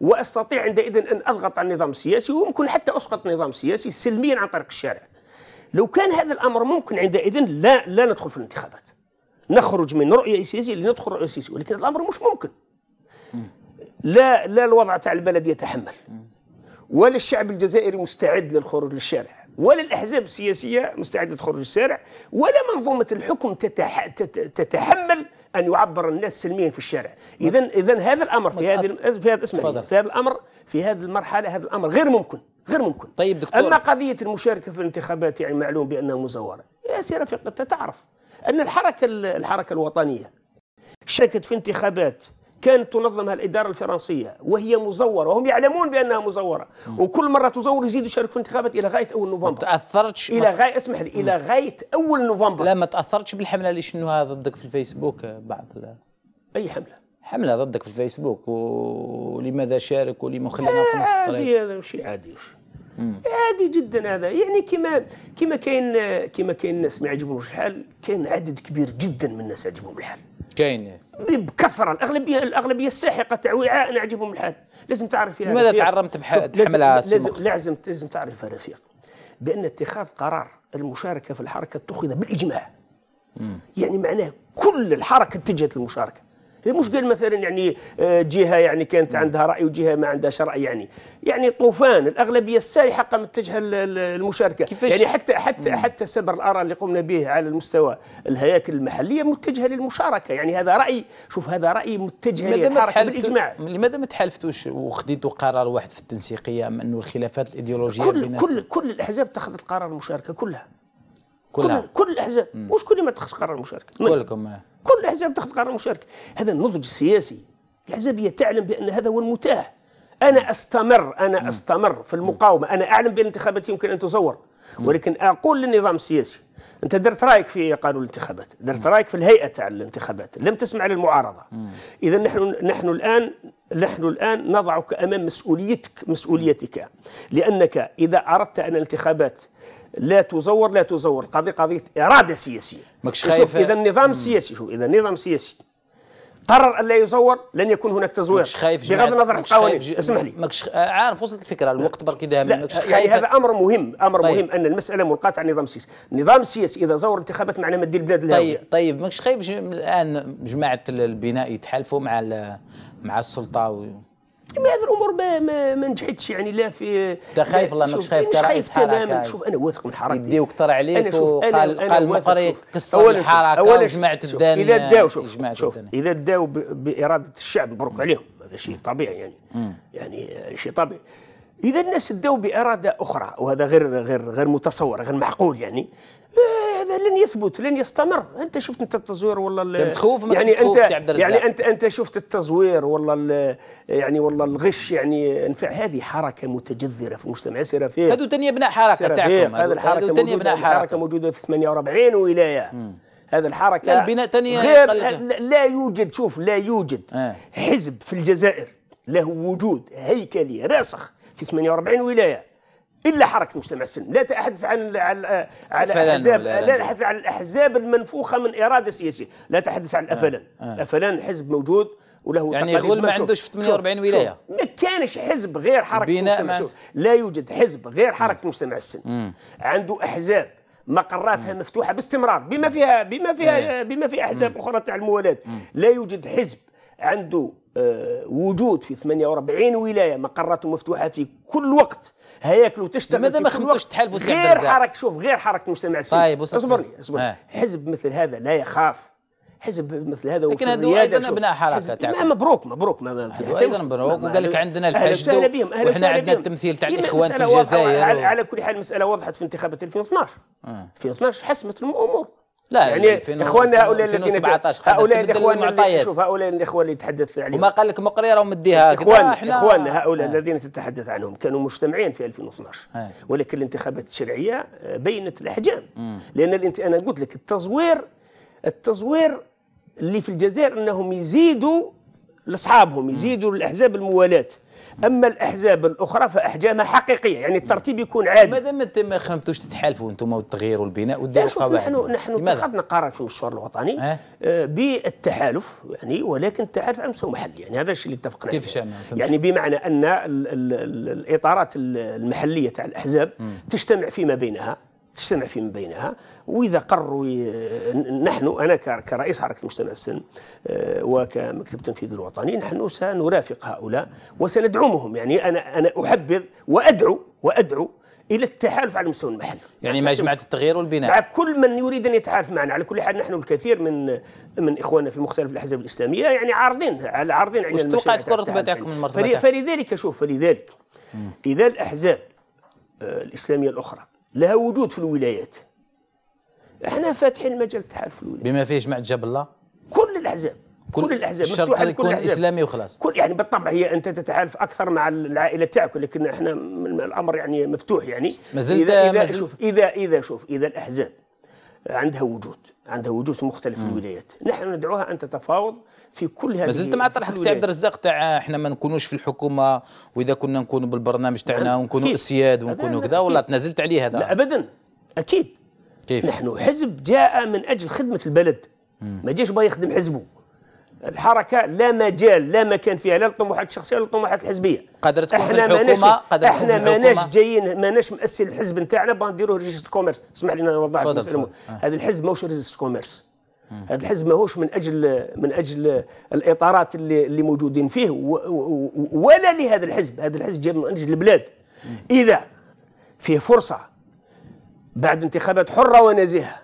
واستطيع عندئذ ان اضغط على النظام السياسي ويمكن حتى اسقط نظام سياسي سلميا عن طريق الشارع لو كان هذا الأمر ممكن عندئذ لا لا ندخل في الانتخابات نخرج من رؤية سياسية لندخل رؤية سياسية ولكن الأمر مش ممكن لا لا الوضع تاع البلد يتحمل ولا الشعب الجزائري مستعد للخروج للشارع ولا الأحزاب السياسية مستعدة تخرج الشارع ولا منظومة الحكم تتح... تتحمل أن يعبر الناس سلميا في الشارع إذا إذا هذا الأمر في هذه في هذا اسمع في هذا الأمر في هذه المرحلة هذا الأمر غير ممكن غير ممكن طيب دكتور أما قضية المشاركة في الانتخابات يعني معلوم بأنها مزورة يا سي رفيق أنت تعرف أن الحركة الحركة الوطنية شاركت في انتخابات كانت تنظمها الإدارة الفرنسية وهي مزورة وهم يعلمون بأنها مزورة وكل مرة تزور يزيدوا يشارك في الانتخابات إلى غاية أول نوفمبر ما تأثرتش إلى غاية اسمح لي إلى غاية أول نوفمبر لا ما تأثرتش بالحملة اللي شنوها ضدك في الفيسبوك آه، بعد لا. أي حملة؟ حمله ضدك في الفيسبوك ولماذا شارك ولما خلينا في نص الطريق هذا شيء عادي عادي جدا هذا يعني كما كما كاين كما كاين ناس ما يعجبهمش الحال كاين عدد كبير جدا من الناس يعجبهم الحال كاينه بكثره الاغلبيه الاغلبيه الساحقه تاع وعاء نعجبهم الحال لازم تعرف يا لماذا تعرمت بحمل لازم لازم لازم تعرف يا رفيق بان اتخاذ قرار المشاركه في الحركه اتخذ بالاجماع مم. يعني معناه كل الحركه اتجهت للمشاركه إيه، مش قال مثلا يعني آه، جهه يعني كانت نعم. عندها راي وجهه ما عندهاش راي يعني يعني طوفان الاغلبيه السائحه قامت متجهه للمشاركه كيفاش يعني حتى حتى مم. نعم. حتى سبر الاراء اللي قمنا به على المستوى الهياكل المحليه متجهه للمشاركه يعني هذا راي شوف هذا راي متجه للحركه بالاجماع لماذا ما تحالفتوش وخديتوا قرار واحد في التنسيقيه انه الخلافات الايديولوجيه كل كل كل الاحزاب اتخذت قرار المشاركه كلها كلها. كل كل الاحزاب مش كل ما تخص قرار المشاركة كلكم آه. كل الاحزاب تاخذ قرار المشاركة هذا النضج السياسي الاحزابيه تعلم بان هذا هو المتاح انا استمر انا استمر في المقاومه انا اعلم بان انتخابات يمكن ان تزور ولكن اقول للنظام السياسي انت درت رايك في قانون الانتخابات درت رايك في الهيئه تاع الانتخابات لم تسمع للمعارضه اذا نحن نحن الان نحن الان نضعك امام مسؤوليتك مسؤوليتك لانك اذا اردت ان الانتخابات لا تزور لا تزور القضيه قضيه اراده سياسيه ماكش خايف اذا النظام السياسي شوف اذا النظام السياسي قرر الا يزور لن يكون هناك تزوير مش خايف بغض النظر عن القوانين اسمح لي ماكش آه، عارف وصلت الفكره الوقت برك داهم يعني هذا امر مهم امر طيب. مهم ان المساله ملقاه على نظام سياسي النظام السياسي اذا زور انتخابات معناه ما تدير البلاد لها طيب طيب ماكش خايف الان جماعه البناء يتحالفوا مع مع السلطه و... ما هذه الامور ما, ما, ما نجحتش يعني لا في انت خايف والله ماكش خايف يعني كرئيس تماما شوف انا واثق من حركتي يديو كثر عليك وقال قال مقري قصه الحركه وجمعت الدنيا اذا داو شوف شوف اذا داو باراده الشعب مبروك عليهم هذا شيء طبيعي يعني يعني آه، شيء طبيعي اذا الناس داو باراده اخرى وهذا غير غير غير متصور غير معقول يعني هذا آه، لن يثبت لن يستمر انت شفت انت التزوير والله متخوف ما يعني انت يعني انت انت شفت التزوير والله يعني والله الغش يعني انفع هذه حركه متجذره في المجتمع سير فيه هذو تاني ابناء حركه تاعكم هذا الحركه تاني ابناء حركه موجوده في 48 ولايه هذا الحركه البناء تاني غير لا يوجد شوف لا يوجد آه. حزب في الجزائر له وجود هيكلي راسخ في 48 ولايه الا حركه مجتمع السلم لا تحدث عن على الاحزاب لا تحدث عن الاحزاب المنفوخه من اراده سياسيه لا تحدث عن الافلان آه. آه. افلان حزب موجود وله يعني غول ما عندوش في 48 ولايه ما كانش حزب غير حركه مجتمع شوف لا يوجد حزب غير حركه مم. مجتمع السلم عنده احزاب مقراتها مفتوحه باستمرار بما فيها بما فيها إيه. بما في احزاب اخرى تاع الموالاه لا يوجد حزب عنده آه، وجود في 48 ولايه مقرات مفتوحه في كل وقت هياكلوا تشتغل ماذا ما خدوش تحالفوا غير حركه شوف غير حركه المجتمع السياسي طيب اصبرني اصبرني آه. حزب مثل هذا لا يخاف حزب مثل هذا لكن هذو ايضا ابناء حركه تاعكم مبروك مبروك ما, في أيوة، ايضا مبروك وقال لك عندنا الحشد أهلا بهم. أهلا وإحنا عندنا التمثيل تاع الاخوان في الجزائر على, كل حال المساله وضحت في انتخابات 2012 2012 حسمت الامور لا يعني, يعني اخواننا هؤلاء الذين هؤلاء الاخوان المعطيات شوف هؤلاء الاخوان اللي تحدثت عليهم وما قال لك مقريره ومديها اخواننا آه، اخواننا هؤلاء آه. الذين تتحدث عنهم كانوا مجتمعين في 2012 آه. ولكن الانتخابات الشرعيه بينت الاحجام مم. لان الانت... انا قلت لك التزوير التزوير اللي في الجزائر انهم يزيدوا لاصحابهم يزيدوا الاحزاب الموالاه اما الاحزاب الاخرى فاحجامها حقيقيه يعني الترتيب يكون عادي ماذا ما ما خمتوش تتحالفوا انتم والتغيير والبناء والدعم شوف نحن نحن اتخذنا قرار في المشروع الوطني أه؟ بالتحالف يعني ولكن التحالف على مستوى محلي يعني هذا الشيء اللي اتفقنا كيفاش يعني بمعنى ان الاطارات المحليه تاع الاحزاب تجتمع فيما بينها تجتمع في من بينها وإذا قرروا نحن أنا كرئيس حركة المجتمع السن آه، وكمكتب التنفيذ الوطني نحن سنرافق هؤلاء وسندعمهم يعني أنا أنا أحبذ وأدعو وأدعو الى التحالف على المستوى المحلي يعني مع جماعه التغيير والبناء مع كل من يريد ان يتحالف معنا على كل حال نحن الكثير من من اخواننا في مختلف الاحزاب الاسلاميه يعني عارضين على عارضين على المشاريع تكون رتبتكم المرتبه فلذلك شوف فلذلك اذا الاحزاب آه، الاسلاميه الاخرى لها وجود في الولايات احنا فاتحين المجال التحالف في الولايات بما فيه جماعه جاب الله كل الاحزاب كل, كل الاحزاب مفتوحه لكل يكون الأحزاب. اسلامي وخلاص كل يعني بالطبع هي انت تتحالف اكثر مع العائله تاعك لكن احنا الامر يعني مفتوح يعني ما زلت اذا, إذا شوف اذا اذا شوف اذا الاحزاب عندها وجود عندها وجوه مختلف في الولايات نحن ندعوها ان تتفاوض في كل هذه مازلت مع طرحك سي عبد الرزاق تاع احنا ما نكونوش في الحكومه واذا كنا نكونوا بالبرنامج تاعنا ونكونوا اسياد ونكونوا كذا ولا تنازلت عليه هذا لا ابدا اكيد كيف نحن حزب جاء من اجل خدمه البلد مم. ما جاش با يخدم حزبه الحركه لا مجال لا مكان فيها لا للطموحات الشخصيه ولا للطموحات الحزبيه قادرة تكون احنا ماناش احنا ماناش جايين ماناش مأسي الحزب نتاعنا بغا نديروه ريجست كوميرس اسمح لي نوضح لك آه. هذا الحزب ماهوش ريجيست كوميرس هذا الحزب ماهوش من اجل من اجل الاطارات اللي اللي موجودين فيه ولا لهذا الحزب هذا الحزب جاي من اجل البلاد اذا فيه فرصه بعد انتخابات حره ونزيهه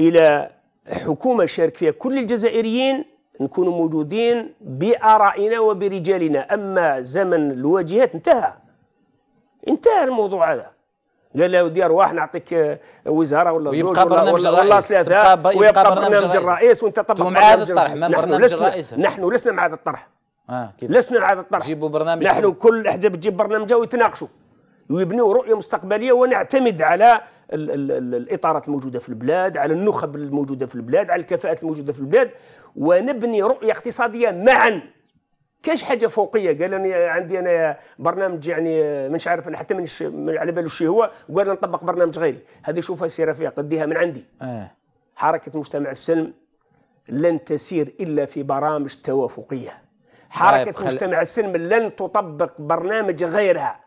الى حكومه شارك فيها كل الجزائريين نكونوا موجودين بآرائنا وبرجالنا أما زمن الواجهات انتهى انتهى الموضوع هذا قال له ودي ارواح نعطيك وزاره ولا ويبقى ولا برنامج ولا, ولا ثلاثه ويبقى برنامج الرئيس وانت طبعا مع هذا الطرح ما برنامج الرئيس نحن لسنا مع هذا الطرح آه لسنا مع هذا الطرح جيبوا برنامج نحن كل احزاب تجيب برنامجها ويتناقشوا ويبنوا رؤيه مستقبليه ونعتمد على الـ الـ الـ الاطارات الموجوده في البلاد، على النخب الموجوده في البلاد، على الكفاءات الموجوده في البلاد ونبني رؤيه اقتصاديه معا كاش حاجه فوقيه قال انا عندي انا برنامج يعني مش عارف انا حتى منش على باله شي هو وقال نطبق برنامج غيري هذه شوفها سي رفيق قديها من عندي آه. حركه مجتمع السلم لن تسير الا في برامج توافقيه حركه طيب، مجتمع السلم لن تطبق برنامج غيرها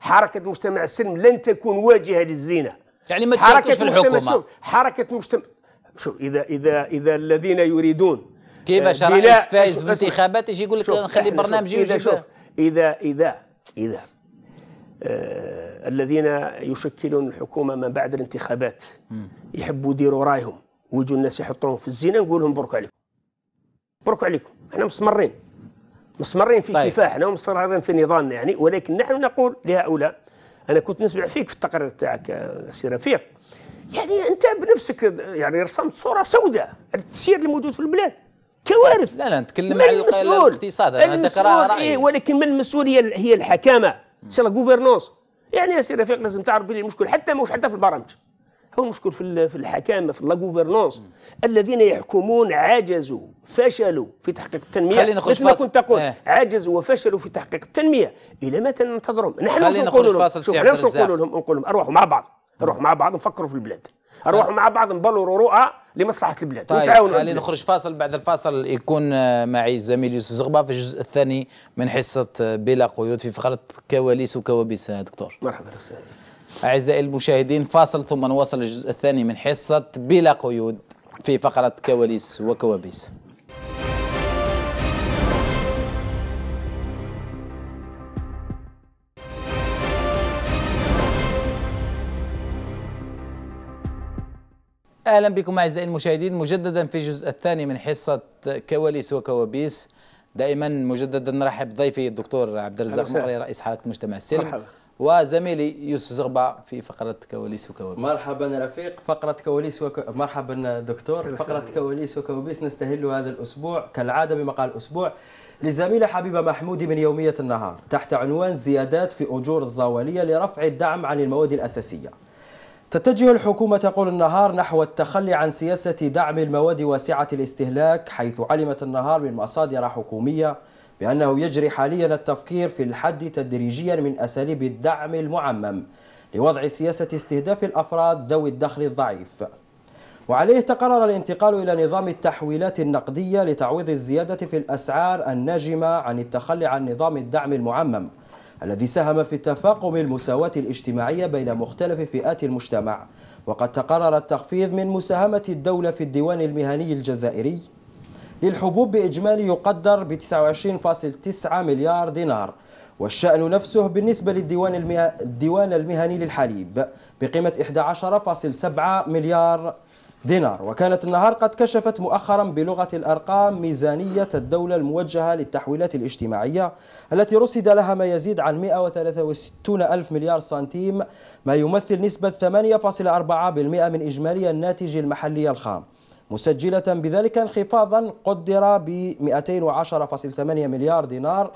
حركة مجتمع السلم لن تكون واجهة للزينة يعني ما حركة في الحكومة شوف حركة مجتمع شوف إذا إذا إذا الذين يريدون كيفاش آه، رئيس فايز بالانتخابات يجي يقول لك نخلي برنامج يجي شوف إذا إذا إذا آه الذين يشكلون الحكومة من بعد الانتخابات يحبوا يديروا رايهم ويجوا الناس يحطوهم في الزينة نقول لهم برك عليكم برك عليكم احنا مستمرين مستمرين في طيب. كفاحنا ومستمرين في نضالنا يعني ولكن نحن نقول لهؤلاء انا كنت نسمع فيك في التقرير تاعك سي رفيق يعني انت بنفسك يعني رسمت صوره سوداء التسيير الموجود في البلاد كوارث لا لا نتكلم على الاقتصاد انا راي إيه ولكن من المسؤوليه هي الحكامه سي لا يعني يا سي رفيق لازم تعرف بلي المشكل حتى مش حتى في البرامج أو نشكر في الحكامة في لا غوفرنونس الذين يحكمون عجزوا فشلوا في تحقيق التنمية خلينا نخش ما كنت تقول اه. عجزوا وفشلوا في تحقيق التنمية إلى متى ننتظرهم نحن خلينا نخش فاصل شوف نقول لهم نقول لهم أروحوا مع بعض أروحوا مع بعض نفكروا في البلاد أروحوا مع بعض نبلوروا رؤى لمصلحة البلاد طيب خلينا نخرج فاصل بعد الفاصل يكون معي الزميل يوسف زغبا في الجزء الثاني من حصة بلا قيود في فقرة كواليس وكوابيس دكتور مرحبا رسالة أعزائي المشاهدين فاصل ثم نواصل الجزء الثاني من حصة بلا قيود في فقرة كواليس وكوابيس اهلا بكم اعزائي المشاهدين مجددا في الجزء الثاني من حصه كواليس وكوابيس دائما مجددا نرحب بضيفي الدكتور عبد الرزاق مقري رئيس حركه مجتمع السلم مرحبا. وزميلي يوسف زغبة في فقرة كواليس وكوابيس مرحبا رفيق فقرة كواليس وك... مرحبا دكتور فقرة كواليس وكوابيس نستهل هذا الأسبوع كالعادة بمقال الأسبوع للزميلة حبيبة محمودي من يومية النهار تحت عنوان زيادات في أجور الزوالية لرفع الدعم عن المواد الأساسية تتجه الحكومة تقول النهار نحو التخلي عن سياسة دعم المواد واسعة الاستهلاك حيث علمت النهار من مصادر حكومية بأنه يجري حاليا التفكير في الحد تدريجيا من أساليب الدعم المعمم لوضع سياسة استهداف الأفراد ذوي الدخل الضعيف وعليه تقرر الانتقال إلى نظام التحويلات النقدية لتعويض الزيادة في الأسعار الناجمة عن التخلي عن نظام الدعم المعمم الذي ساهم في تفاقم المساواة الاجتماعية بين مختلف فئات المجتمع وقد تقرر التخفيض من مساهمة الدولة في الديوان المهني الجزائري للحبوب بإجمالي يقدر ب 29.9 مليار دينار والشأن نفسه بالنسبة للديوان المه... الديوان المهني للحليب بقيمة 11.7 مليار دينار وكانت النهار قد كشفت مؤخرا بلغة الأرقام ميزانية الدولة الموجهة للتحويلات الاجتماعية التي رصد لها ما يزيد عن 163 ألف مليار سنتيم ما يمثل نسبة 8.4% من إجمالي الناتج المحلي الخام مسجلة بذلك انخفاضا قدر ب 210.8 مليار دينار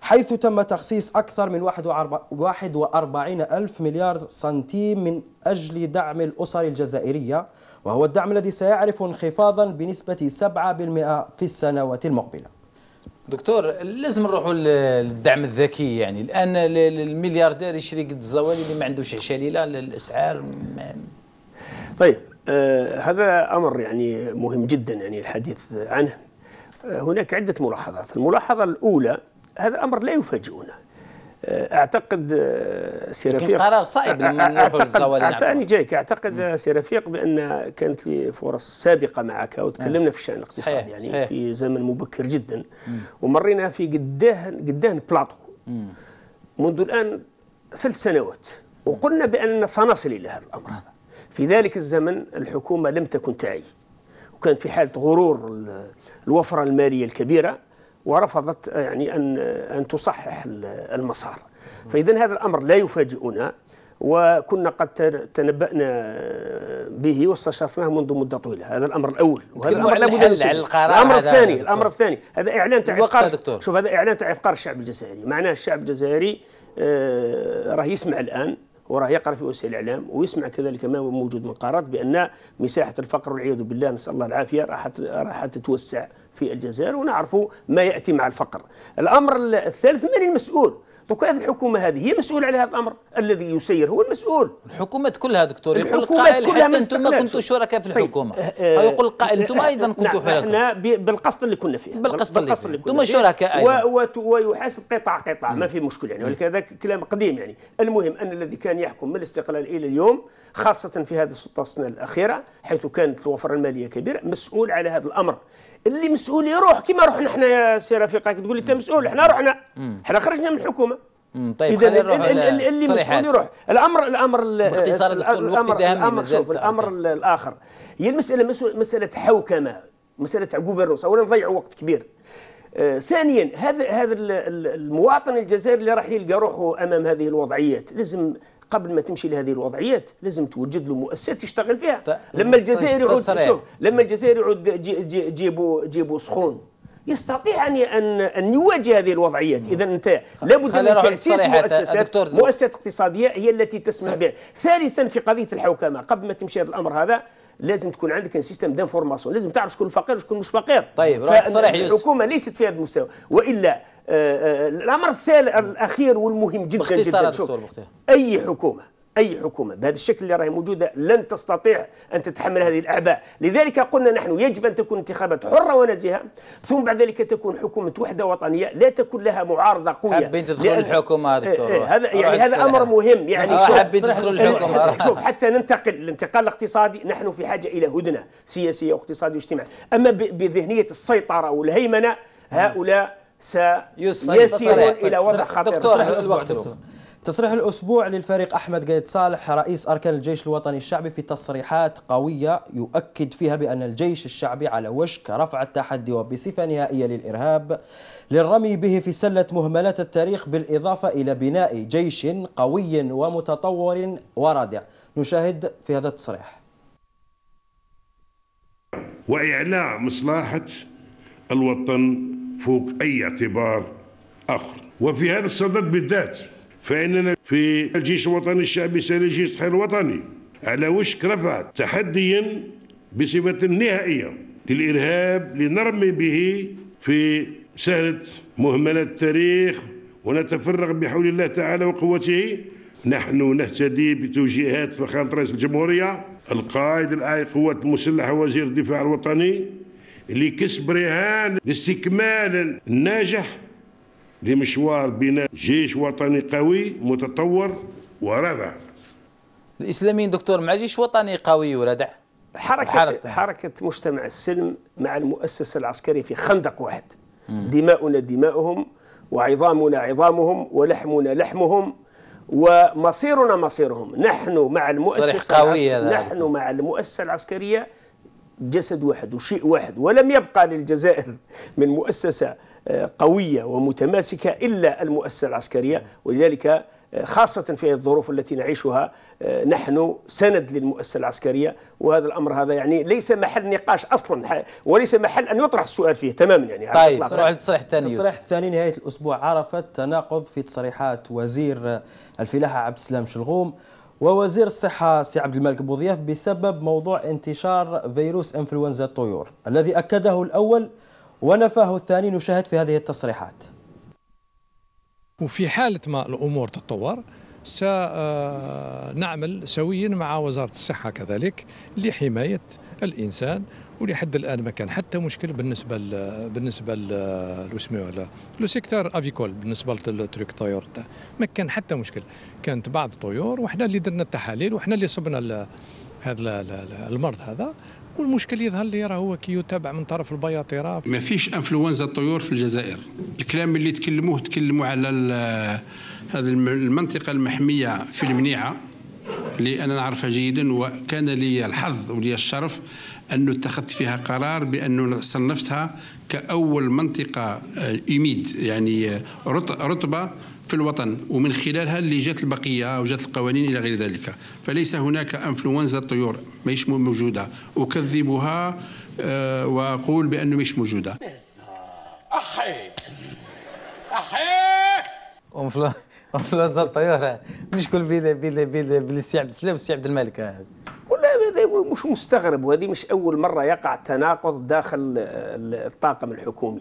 حيث تم تخصيص أكثر من 41 ألف مليار سنتيم من أجل دعم الأسر الجزائرية وهو الدعم الذي سيعرف انخفاضا بنسبة 7% في السنوات المقبلة دكتور لازم نروحوا للدعم الذكي يعني الان الملياردير يشري قد الزوالي اللي ما عندوش عشاليله الاسعار طيب آه، هذا امر يعني مهم جدا يعني الحديث عنه آه، هناك عده ملاحظات، الملاحظه الاولى هذا امر لا يفاجئنا آه، اعتقد سيرفيق قرار صائب لما اعتقد يعني. انا جايك اعتقد سيرفيق بان كانت لي فرص سابقه معك وتكلمنا في الشان الاقتصادي يعني صحيح. في زمن مبكر جدا مم. ومرينا في قداه قداه بلاطو منذ الان ثلاث سنوات وقلنا بان سنصل الى هذا الامر هذا في ذلك الزمن الحكومة لم تكن تعي وكانت في حالة غرور الوفرة المالية الكبيرة ورفضت يعني أن أن تصحح المسار فإذا هذا الأمر لا يفاجئنا وكنا قد تنبأنا به واستشرفناه منذ مدة طويلة هذا الأمر الأول وهذا الأمر على الحل على القرار الأمر الثاني الأمر الثاني هذا إعلان تاع شوف هذا إعلان تاع الشعب الجزائري معناه الشعب الجزائري آه راه يسمع الآن وراه يقرا في وسائل الاعلام ويسمع كذلك ما هو موجود من قارات بان مساحه الفقر والعياذ بالله نسال الله العافيه راح راح تتوسع في الجزائر ونعرف ما ياتي مع الفقر. الامر الثالث من المسؤول؟ دوك هذه الحكومه هذه هي مسؤوله على هذا الامر الذي يسير هو المسؤول الحكومات كلها دكتور يقول القائل حتى انتم كنتوا شركاء في طيب، الحكومه طيب. يقول آه، القائل انتم آه، ايضا كنتوا شركاء نعم، احنا بالقصد اللي كنا فيه بالقصد, بالقصد اللي, اللي كنا فيه انتم شركاء ايضا ويحاسب قطاع قطاع ما في مشكل يعني ولكن هذا كلام قديم يعني المهم ان الذي كان يحكم من الاستقلال الى اليوم خاصه في هذه 16 سنه الاخيره حيث كانت الوفره الماليه كبيره مسؤول على هذا الامر اللي مسؤول يروح كيما رحنا احنا يا سي رفيق تقول لي انت مسؤول احنا رحنا احنا خرجنا من الحكومه طيب اذا اللي مسؤول يروح الامر الامر باختصار الامر الامر شوف الامر الاخر هي المساله مساله حوكمه مساله جوفرنس اولا ضيعوا وقت كبير آه، ثانيا هذا هذا المواطن الجزائري اللي راح يلقى روحه امام هذه الوضعيات لازم قبل ما تمشي لهذه الوضعيات لازم توجد له مؤسسات يشتغل فيها ط... لما الجزائر يعود شوف لما الجزائر يعود جي جي جيبوا جيبوا سخون يستطيع ان ان ان يواجه هذه الوضعيات اذا انت لابد من تاسيس مؤسسات مؤسسات اقتصاديه هي التي تسمح بها ثالثا في قضيه الحوكمه قبل ما تمشي هذا الامر هذا لازم تكون عندك سيستم دانفورماسيون لازم تعرف شكون فقير وشكون مش فقير طيب صالح يوسف الحكومه ليست في هذا المستوى والا آه، آه، الامر الثالث الاخير والمهم جدا جدا شوف اي حكومه أي حكومة بهذا الشكل اللي راهي موجودة لن تستطيع أن تتحمل هذه الأعباء لذلك قلنا نحن يجب أن تكون انتخابات حرة ونزيهة ثم بعد ذلك تكون حكومة وحدة وطنية لا تكون لها معارضة قوية حابين تدخل لأن... الحكومة إيه، دكتور إيه هذا يعني هذا أمر مهم يعني آه، شوف إيه، شوف حتى ننتقل الانتقال الاقتصادي نحن في حاجة إلى هدنة سياسية واقتصادية واجتماعية أما بذهنية السيطرة والهيمنة هؤلاء سيسيرون إلى وضع خطير دكتور الوقت تصريح الأسبوع للفريق أحمد قايد صالح رئيس أركان الجيش الوطني الشعبي في تصريحات قوية يؤكد فيها بأن الجيش الشعبي على وشك رفع التحدي وبصفة نهائية للإرهاب للرمي به في سلة مهملات التاريخ بالإضافة إلى بناء جيش قوي ومتطور ورادع نشاهد في هذا التصريح وإعلاء مصلحة الوطن فوق أي اعتبار آخر وفي هذا الصدد بالذات فإننا في الجيش الوطني الشعبي جيش التحرير الوطني على وشك رفع تحديا بصفة نهائية للإرهاب لنرمي به في سهلة مهملة التاريخ ونتفرغ بحول الله تعالى وقوته نحن نهتدي بتوجيهات فخامة رئيس الجمهورية القائد الآي قوات المسلحة وزير الدفاع الوطني لكسب رهان لاستكمال الناجح لمشوار بناء جيش وطني قوي متطور ورادع الاسلاميين دكتور مع جيش وطني قوي ورادع حركة, حركة حركة مجتمع السلم مع المؤسسة العسكرية في خندق واحد دماؤنا دماؤهم وعظامنا عظامهم ولحمنا لحمهم ومصيرنا مصيرهم نحن مع المؤسسة قوية نحن مع المؤسسة العسكرية جسد واحد وشيء واحد ولم يبقى للجزائر من مؤسسة قوية ومتماسكة إلا المؤسسة العسكرية ولذلك آه، خاصة في الظروف التي نعيشها آه، نحن سند للمؤسسة العسكرية وهذا الأمر هذا يعني ليس محل نقاش أصلا وليس محل أن يطرح السؤال فيه تماما يعني طيب صراحة التصريح الثاني التصريح الثاني نهاية الأسبوع عرفت تناقض في تصريحات وزير الفلاحة عبد السلام شلغوم ووزير الصحة سي عبد الملك بوضياف بسبب موضوع انتشار فيروس انفلونزا الطيور الذي أكده الأول ونفاه الثاني نشاهد في هذه التصريحات وفي حالة ما الأمور تتطور سنعمل آه، سويا مع وزارة الصحة كذلك لحماية الإنسان ولحد الان ما كان حتى مشكل بالنسبه لـ بالنسبه لسميو لو سيكتور افيكول بالنسبه للتريك طيور ما كان حتى مشكل كانت بعض الطيور وحنا اللي درنا التحاليل وحنا اللي صبنا هذا المرض هذا والمشكل يظهر لي راه هو كي يتابع من طرف البياطيرة ما فيش انفلونزا الطيور في الجزائر الكلام اللي تكلموه تكلموا على هذه المنطقه المحميه في المنيعه اللي انا نعرفها جيدا وكان لي الحظ ولي الشرف انه اتخذت فيها قرار بانه صنفتها كاول منطقه آه، ايميد يعني آه، رطبه في الوطن ومن خلالها اللي جات البقيه او جات القوانين الى غير ذلك فليس هناك انفلونزا الطيور ماهيش موجوده اكذبها آه، واقول بانه مش موجوده اخي اخي انفلونزا الطيور مش كل بيد بيد بيد بالسي عبد السلام والسي عبد الملك هذا هذا مش مستغرب وهذه مش أول مرة يقع تناقض داخل الطاقم الحكومي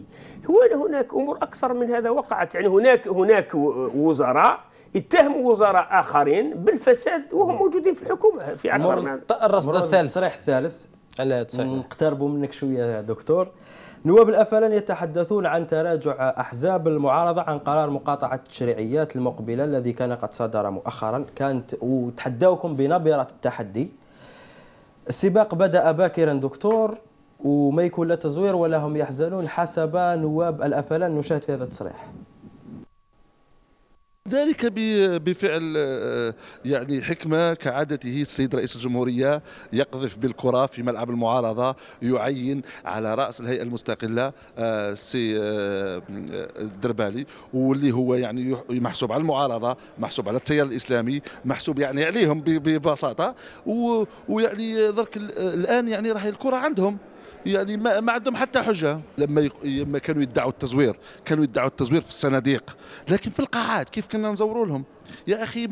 هو هناك أمور أكثر من هذا وقعت يعني هناك هناك وزراء يتهموا وزراء آخرين بالفساد وهم موجودين في الحكومة في أكثر الرصد الثالث التصريح الثالث نقتربوا منك شوية يا دكتور نواب الأفلان يتحدثون عن تراجع أحزاب المعارضة عن قرار مقاطعة التشريعيات المقبلة الذي كان قد صدر مؤخرا كانت وتحداوكم بنبرة التحدي السباق بدأ باكرا دكتور وما يكون لا تزوير ولا هم يحزنون حسب نواب الأفلان نشاهد في هذا التصريح ذلك بفعل آه، يعني حكمة كعادته السيد رئيس الجمهورية يقذف بالكرة في ملعب المعارضة يعين على رأس الهيئة المستقلة السي آه، الدربالي آه، واللي هو يعني محسوب على المعارضة محسوب على التيار الإسلامي محسوب يعني عليهم ببساطة ويعني الآن يعني راح الكرة عندهم يعني ما, ما عندهم حتى حجه لما لما كانوا يدعوا التزوير كانوا يدعوا التزوير في الصناديق لكن في القاعات كيف كنا نزوروا لهم يا أخي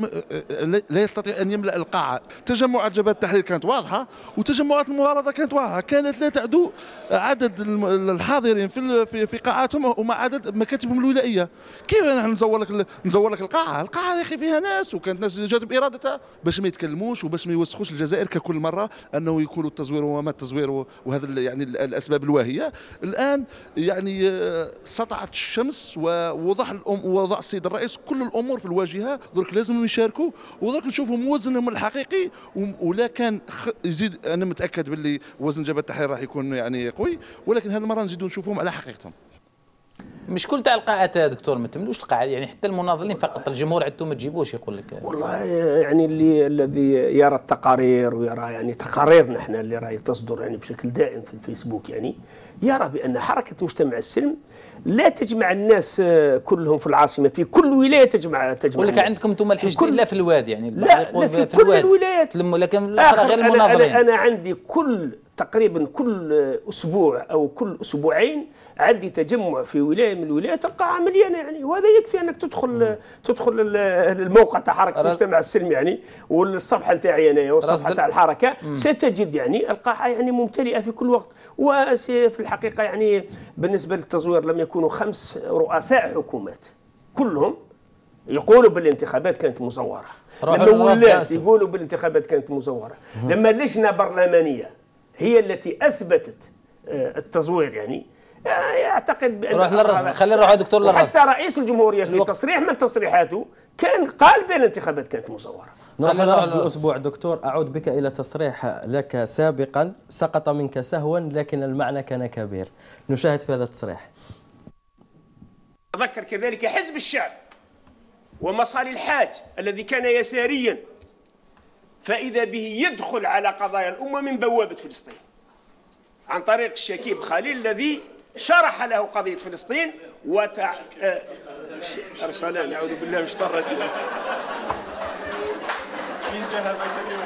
لا يستطيع أن يملأ القاعة تجمعات جبهة التحرير كانت واضحة وتجمعات المعارضة كانت واضحة كانت لا تعدو عدد الحاضرين في في قاعاتهم وما عدد مكاتبهم الولائية كيف نحن نزور لك نزور لك القاعة القاعة يا أخي فيها ناس وكانت ناس جات بإرادتها باش ما يتكلموش وباش ما يوسخوش الجزائر ككل مرة أنه يكون التزوير وما التزوير وهذا يعني الأسباب الواهية الآن يعني آه، سطعت الشمس ووضح الأم وضع السيد الرئيس كل الأمور في الواجهة درك لازمهم يشاركوا ودرك نشوفهم وزنهم الحقيقي ولا كان خ... يزيد انا متاكد باللي وزن جبهه التحرير راح يكون يعني قوي ولكن هذه المره نزيدوا نشوفهم على حقيقتهم مش كل تاع القاعات يا دكتور ما تملوش القاعات يعني حتى المناضلين فقط الجمهور عندهم ما تجيبوش يقول لك والله يعني اللي الذي يرى التقارير ويرى يعني تقاريرنا احنا اللي راهي تصدر يعني بشكل دائم في الفيسبوك يعني يرى بان حركه مجتمع السلم لا تجمع الناس آه، كلهم في العاصمه في كل ولايه تجمع تجمع ولك عندكم انتم كل... لا في الوادي يعني لا, لا في, في كل الولايات لكن غير المناضلين أنا, انا عندي كل تقريبا كل اسبوع او كل اسبوعين عندي تجمع في ولايه من الولايات تلقى مليانه يعني وهذا يكفي انك تدخل تدخل الموقع تاع حركه المجتمع السلمي يعني والصفحه نتاعي انايا والصفحه تاع الحركه ستجد يعني القاعه يعني ممتلئه في كل وقت وفي الحقيقه يعني بالنسبه للتزوير لم يكونوا خمس رؤساء حكومات كلهم يقولوا بالانتخابات كانت مزوره لما ولات يقولوا بالانتخابات كانت مزوره لما لجنه برلمانيه هي التي اثبتت آه، التزوير يعني اعتقد آه، بان نروح للرصد خلينا نروح دكتور للرصد حتى رئيس الجمهوريه في الوقت. تصريح من تصريحاته كان قال بان الانتخابات كانت مزوره نروح للرصد الاسبوع دكتور اعود بك الى تصريح لك سابقا سقط منك سهوا لكن المعنى كان كبير نشاهد في هذا التصريح تذكر كذلك حزب الشعب ومصالي الحاج الذي كان يساريا فإذا به يدخل على قضايا الأمة من بوابة فلسطين عن طريق الشكيب خليل الذي شرح له قضية فلسطين وتع... آه، أرسلان أعوذ بالله من شطر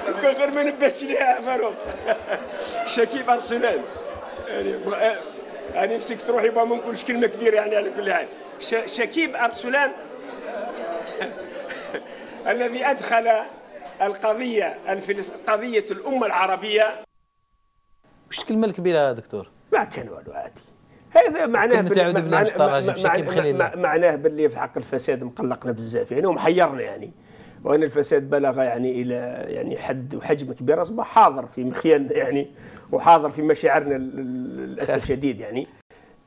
غير ما نبهتش ليها فاروق شكيب أرسلان يعني آه، مسك تروحي روحي ما نقولش كلمة كبيرة يعني على كل حال شكيب أرسلان الذي أدخل القضية الفلس... قضية الأمة العربية وش الكلمة الكبيرة يا دكتور؟ ما كان والو عادي هذا معناه معناه, معناه باللي في حق الفساد مقلقنا بزاف يعني ومحيرنا يعني وان الفساد بلغ يعني الى يعني حد وحجم كبير اصبح حاضر في مخيالنا يعني وحاضر في مشاعرنا للاسف الشديد يعني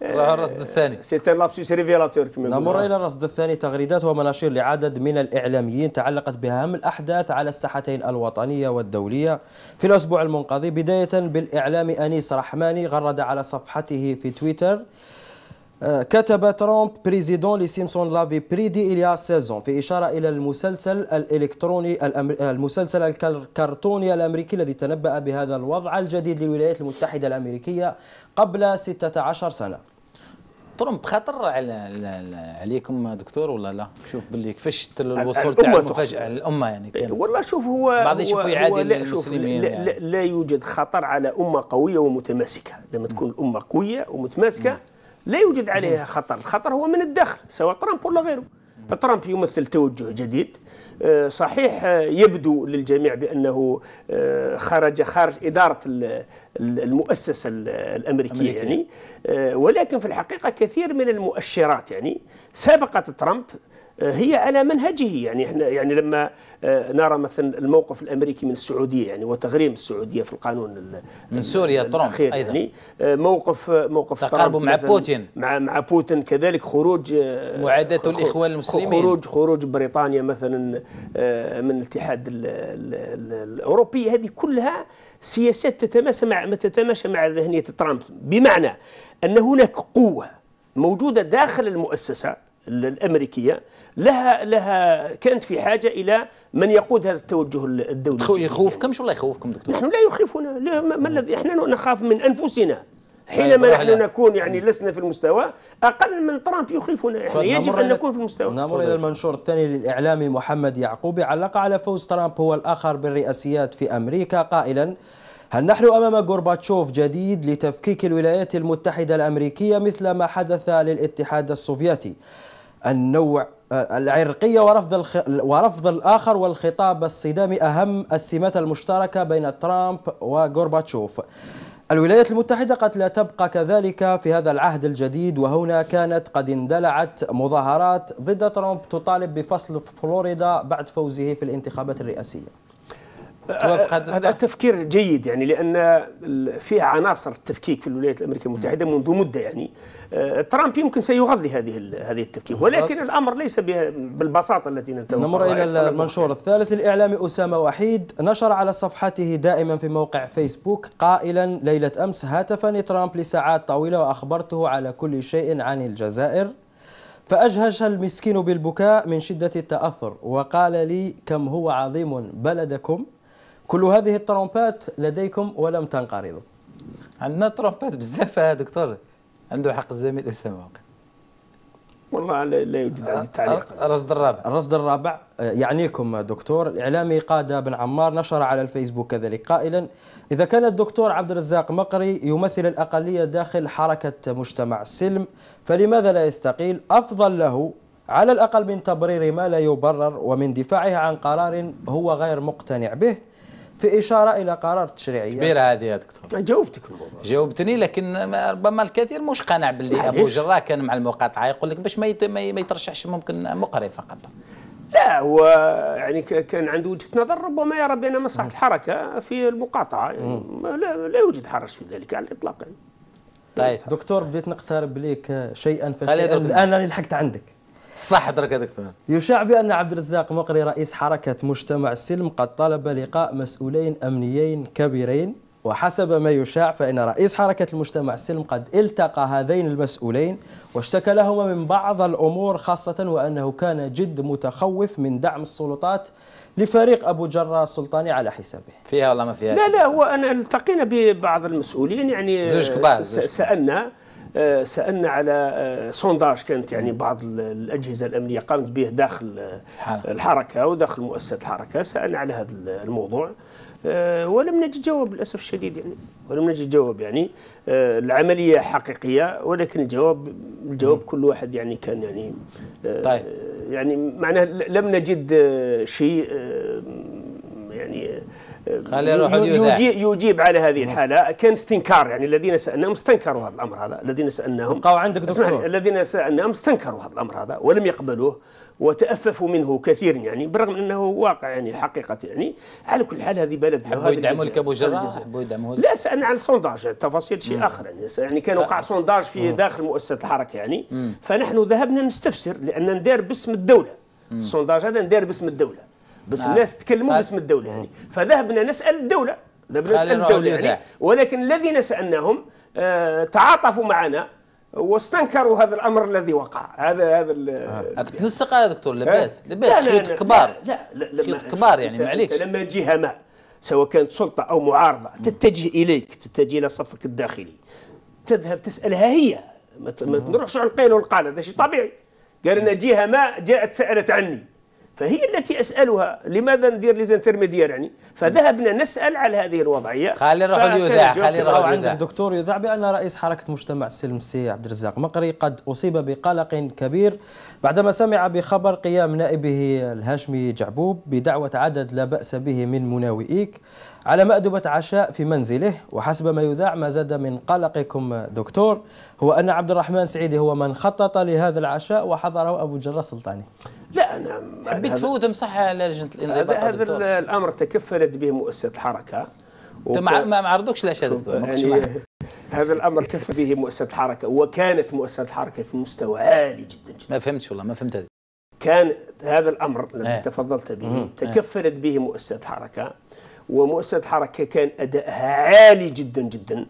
راح الرصد آه، الثاني سيتي لابسيس ريفيلاتور كما نمر الى الرصد الثاني تغريدات ومناشير لعدد من الاعلاميين تعلقت باهم الاحداث على الساحتين الوطنيه والدوليه في الاسبوع المنقضي بدايه بالاعلام انيس رحماني غرد على صفحته في تويتر آه، كتب ترامب بريزيدون لسيمسون لافي بريدي إليا سيزون في إشارة إلى المسلسل الإلكتروني المسلسل الكرتوني الأمريكي الذي تنبأ بهذا الوضع الجديد للولايات المتحدة الأمريكية قبل 16 سنة ترامب خطر على عليكم دكتور ولا لا؟ شوف باللي كيفاش الوصول تاع المفاجاه الامه يعني كان إيه، والله شوف هو بعض يشوفوا يعادي المسلمين لا, يعني. لا, لا يوجد خطر على امه قويه ومتماسكه لما تكون الامه قويه ومتماسكه مم. لا يوجد عليها خطر الخطر هو من الداخل سواء ترامب ولا غيره ترامب يمثل توجه جديد آه، صحيح آه، يبدو للجميع بانه آه، خرج خارج اداره المؤسسه الامريكيه يعني ولكن في الحقيقه كثير من المؤشرات يعني سبقت ترامب هي على منهجه يعني احنا يعني لما آه، نرى مثلا الموقف الامريكي من السعوديه يعني وتغريم السعوديه في القانون من سوريا ترامب يعني، ايضا يعني موقف آه، موقف تقاربه مع بوتين مع مع بوتين كذلك خروج معاداه الاخوان المسلمين خروج خروج بريطانيا مثلا من الاتحاد الاوروبي هذه كلها سياسات تتماشى مع تتماشى مع ذهنيه ترامب بمعنى ان هناك قوه موجوده داخل المؤسسه الامريكيه لها لها كانت في حاجه الى من يقود هذا التوجه الدولي شو ولا يخوفكم دكتور؟ نحن لا يخيفنا لا ما الذي احنا نخاف من انفسنا طيب، حينما نحن نكون يعني لسنا في المستوى اقل من ترامب يخيفنا يعني يجب ان نكون في المستوى نمر الى المنشور الثاني للاعلامي محمد يعقوبي علق على فوز ترامب هو الاخر بالرئاسيات في امريكا قائلا هل نحن امام غورباتشوف جديد لتفكيك الولايات المتحده الامريكيه مثل ما حدث للاتحاد السوفيتي النوع العرقية ورفض الخ... ورفض الآخر والخطاب الصدامي أهم السمات المشتركة بين ترامب وغورباتشوف الولايات المتحدة قد لا تبقى كذلك في هذا العهد الجديد وهنا كانت قد اندلعت مظاهرات ضد ترامب تطالب بفصل فلوريدا بعد فوزه في الانتخابات الرئاسية توافق هذا هذا التفكير جيد يعني لان فيها عناصر التفكيك في الولايات الامريكيه المتحده منذ مده يعني آه، ترامب يمكن سيغذي هذه هذه التفكيك ولكن الامر ليس بالبساطه التي نتوقعها نمر الى المنشور الثالث الاعلامي اسامه وحيد نشر على صفحته دائما في موقع فيسبوك قائلا ليله امس هاتفني ترامب لساعات طويله واخبرته على كل شيء عن الجزائر فأجهش المسكين بالبكاء من شدة التأثر وقال لي كم هو عظيم بلدكم كل هذه الترومبات لديكم ولم تنقرضوا عندنا ترومبات بزاف دكتور عنده حق الزميل اسامه والله لا يوجد عندي تعليق الرصد الرابع الرصد الرابع آه، يعنيكم دكتور الاعلامي قاده بن عمار نشر على الفيسبوك كذلك قائلا اذا كان الدكتور عبد الرزاق مقري يمثل الاقليه داخل حركه مجتمع السلم فلماذا لا يستقيل افضل له على الاقل من تبرير ما لا يبرر ومن دفاعه عن قرار هو غير مقتنع به في إشارة إلى قرار تشريعي كبيرة هذه يا دكتور جاوبتك جاوبتني لكن ربما الكثير مش قانع باللي أبو جراء كان مع المقاطعة يقول لك باش ما يترشحش ممكن مقري فقط لا هو يعني كان عنده وجهه نظر ربما يرى بان مصلحه الحركه في المقاطعه يعني لا, لا يوجد حرج في ذلك على الاطلاق يعني. طيب دكتور بديت نقترب ليك شيئا فشيئا الان راني لحقت عندك صح درك هذاك يشاع بأن عبد الرزاق مقري رئيس حركة مجتمع السلم قد طلب لقاء مسؤولين أمنيين كبيرين وحسب ما يشاع فإن رئيس حركة المجتمع السلم قد التقى هذين المسؤولين واشتكى لهما من بعض الأمور خاصة وأنه كان جد متخوف من دعم السلطات لفريق أبو جرة السلطاني على حسابه فيها ولا ما فيها لا لا هو أنا التقينا ببعض المسؤولين يعني زوج كبار سألنا آه، سالنا على آه، سونداج كانت يعني بعض الاجهزه الامنيه قامت به داخل آه، الحركه وداخل مؤسسه الحركه سالنا على هذا الموضوع ولم نجد جواب للاسف الشديد يعني ولم نجد جواب يعني العمليه حقيقيه ولكن الجواب الجواب كل واحد يعني كان يعني طيب يعني معناه لم نجد شيء يعني يجيب, يجيب على هذه الحاله كان استنكار يعني الذين سالناهم استنكروا هذا الامر هذا الذين سالناهم بقوا عندك دكتور الذين سالناهم استنكروا هذا الامر هذا ولم يقبلوه وتأففوا منه كثير يعني بالرغم انه واقع يعني حقيقه يعني على كل حال هذه بلد حبوا يدعموا لك ابو جراح حبوا يدعموا لا سالنا عن السونداج التفاصيل شيء اخر يعني يعني كان وقع سونداج في مم. داخل مؤسسه الحركه يعني مم. فنحن ذهبنا نستفسر لان ندير باسم الدوله السونداج هذا ندير باسم الدوله بس نعم. الناس تكلموا نعم. باسم الدوله يعني فذهبنا نسال الدوله ذهبنا نسال الدوله يعني ولكن الذين سالناهم آه تعاطفوا معنا واستنكروا هذا الامر الذي وقع هذا هذا آه. تنسق يا دكتور لا لاباس خيوط كبار لا لا, لا خيوط كبار يعني معليش لما جهه ما سواء كانت سلطه او معارضه تتجه اليك تتجه الى صفك الداخلي تذهب تسالها هي ما تروحش على القيل والقال هذا شيء طبيعي قال انا جهه ما جاءت سالت عني فهي التي اسالها لماذا ندير ليزانترميديير يعني فذهبنا نسال على هذه الوضعيه خلينا نروحوا ليذاع خلينا نروح عندك دكتور يذاع بان رئيس حركه مجتمع السلم السي عبد الرزاق مقري قد اصيب بقلق كبير بعدما سمع بخبر قيام نائبه الهاشمي جعبوب بدعوه عدد لا باس به من مناوئيك على مأدبة عشاء في منزله وحسب ما يذاع ما زاد من قلقكم دكتور هو أن عبد الرحمن سعيدي هو من خطط لهذا العشاء وحضره أبو جرة سلطاني لا انا حبيت تفوت مصحة على لجنه الانضباط هذا الامر تكفلت به مؤسسه الحركه انت ما ما عرضوكش لا يعني هذا الامر كف به مؤسسه الحركه وكانت مؤسسه الحركه في مستوى عالي جدا, جدا. ما فهمتش والله ما فهمت هذه كان هذا الامر الذي آه. تفضلت به إيه. تكفلت به مؤسسه الحركه ومؤسسه الحركه كان ادائها عالي جدا جدا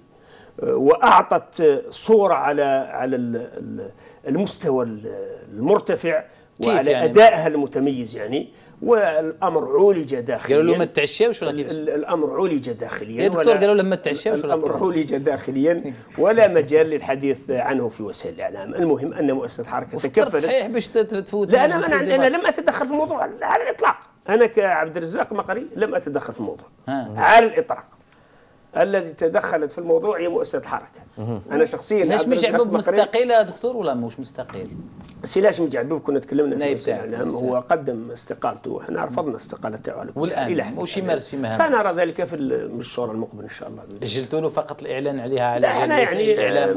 واعطت صوره على على المستوى المرتفع وعلى يعني ادائها المتميز يعني والامر عولج داخليا قالوا له ما تعشاوش ولا كيفاش؟ الامر عولج داخليا يا دكتور قالوا له ما تعشاوش ولا الامر عولج داخليا ولا مجال للحديث عنه في وسائل الاعلام، المهم ان مؤسسه حركه تكفلت صحيح باش تفوت لا انا انا, أنا لم اتدخل في الموضوع على الاطلاق، انا كعبد الرزاق مقري لم اتدخل في الموضوع على الاطلاق الذي تدخلت في الموضوع هي مؤسسه الحركه انا شخصيا ليش مجعبوب مستقيل يا دكتور ولا مش مستقيل سي لاش كنا تكلمنا فيه يعني، الاعلام هو يعني. قدم استقالته احنا رفضنا استقالته تاعو والان وش يمارس في مهامه سنرى ذلك في المشهور المقبل ان شاء الله اجلتوا له فقط الاعلان عليها على احنا يعني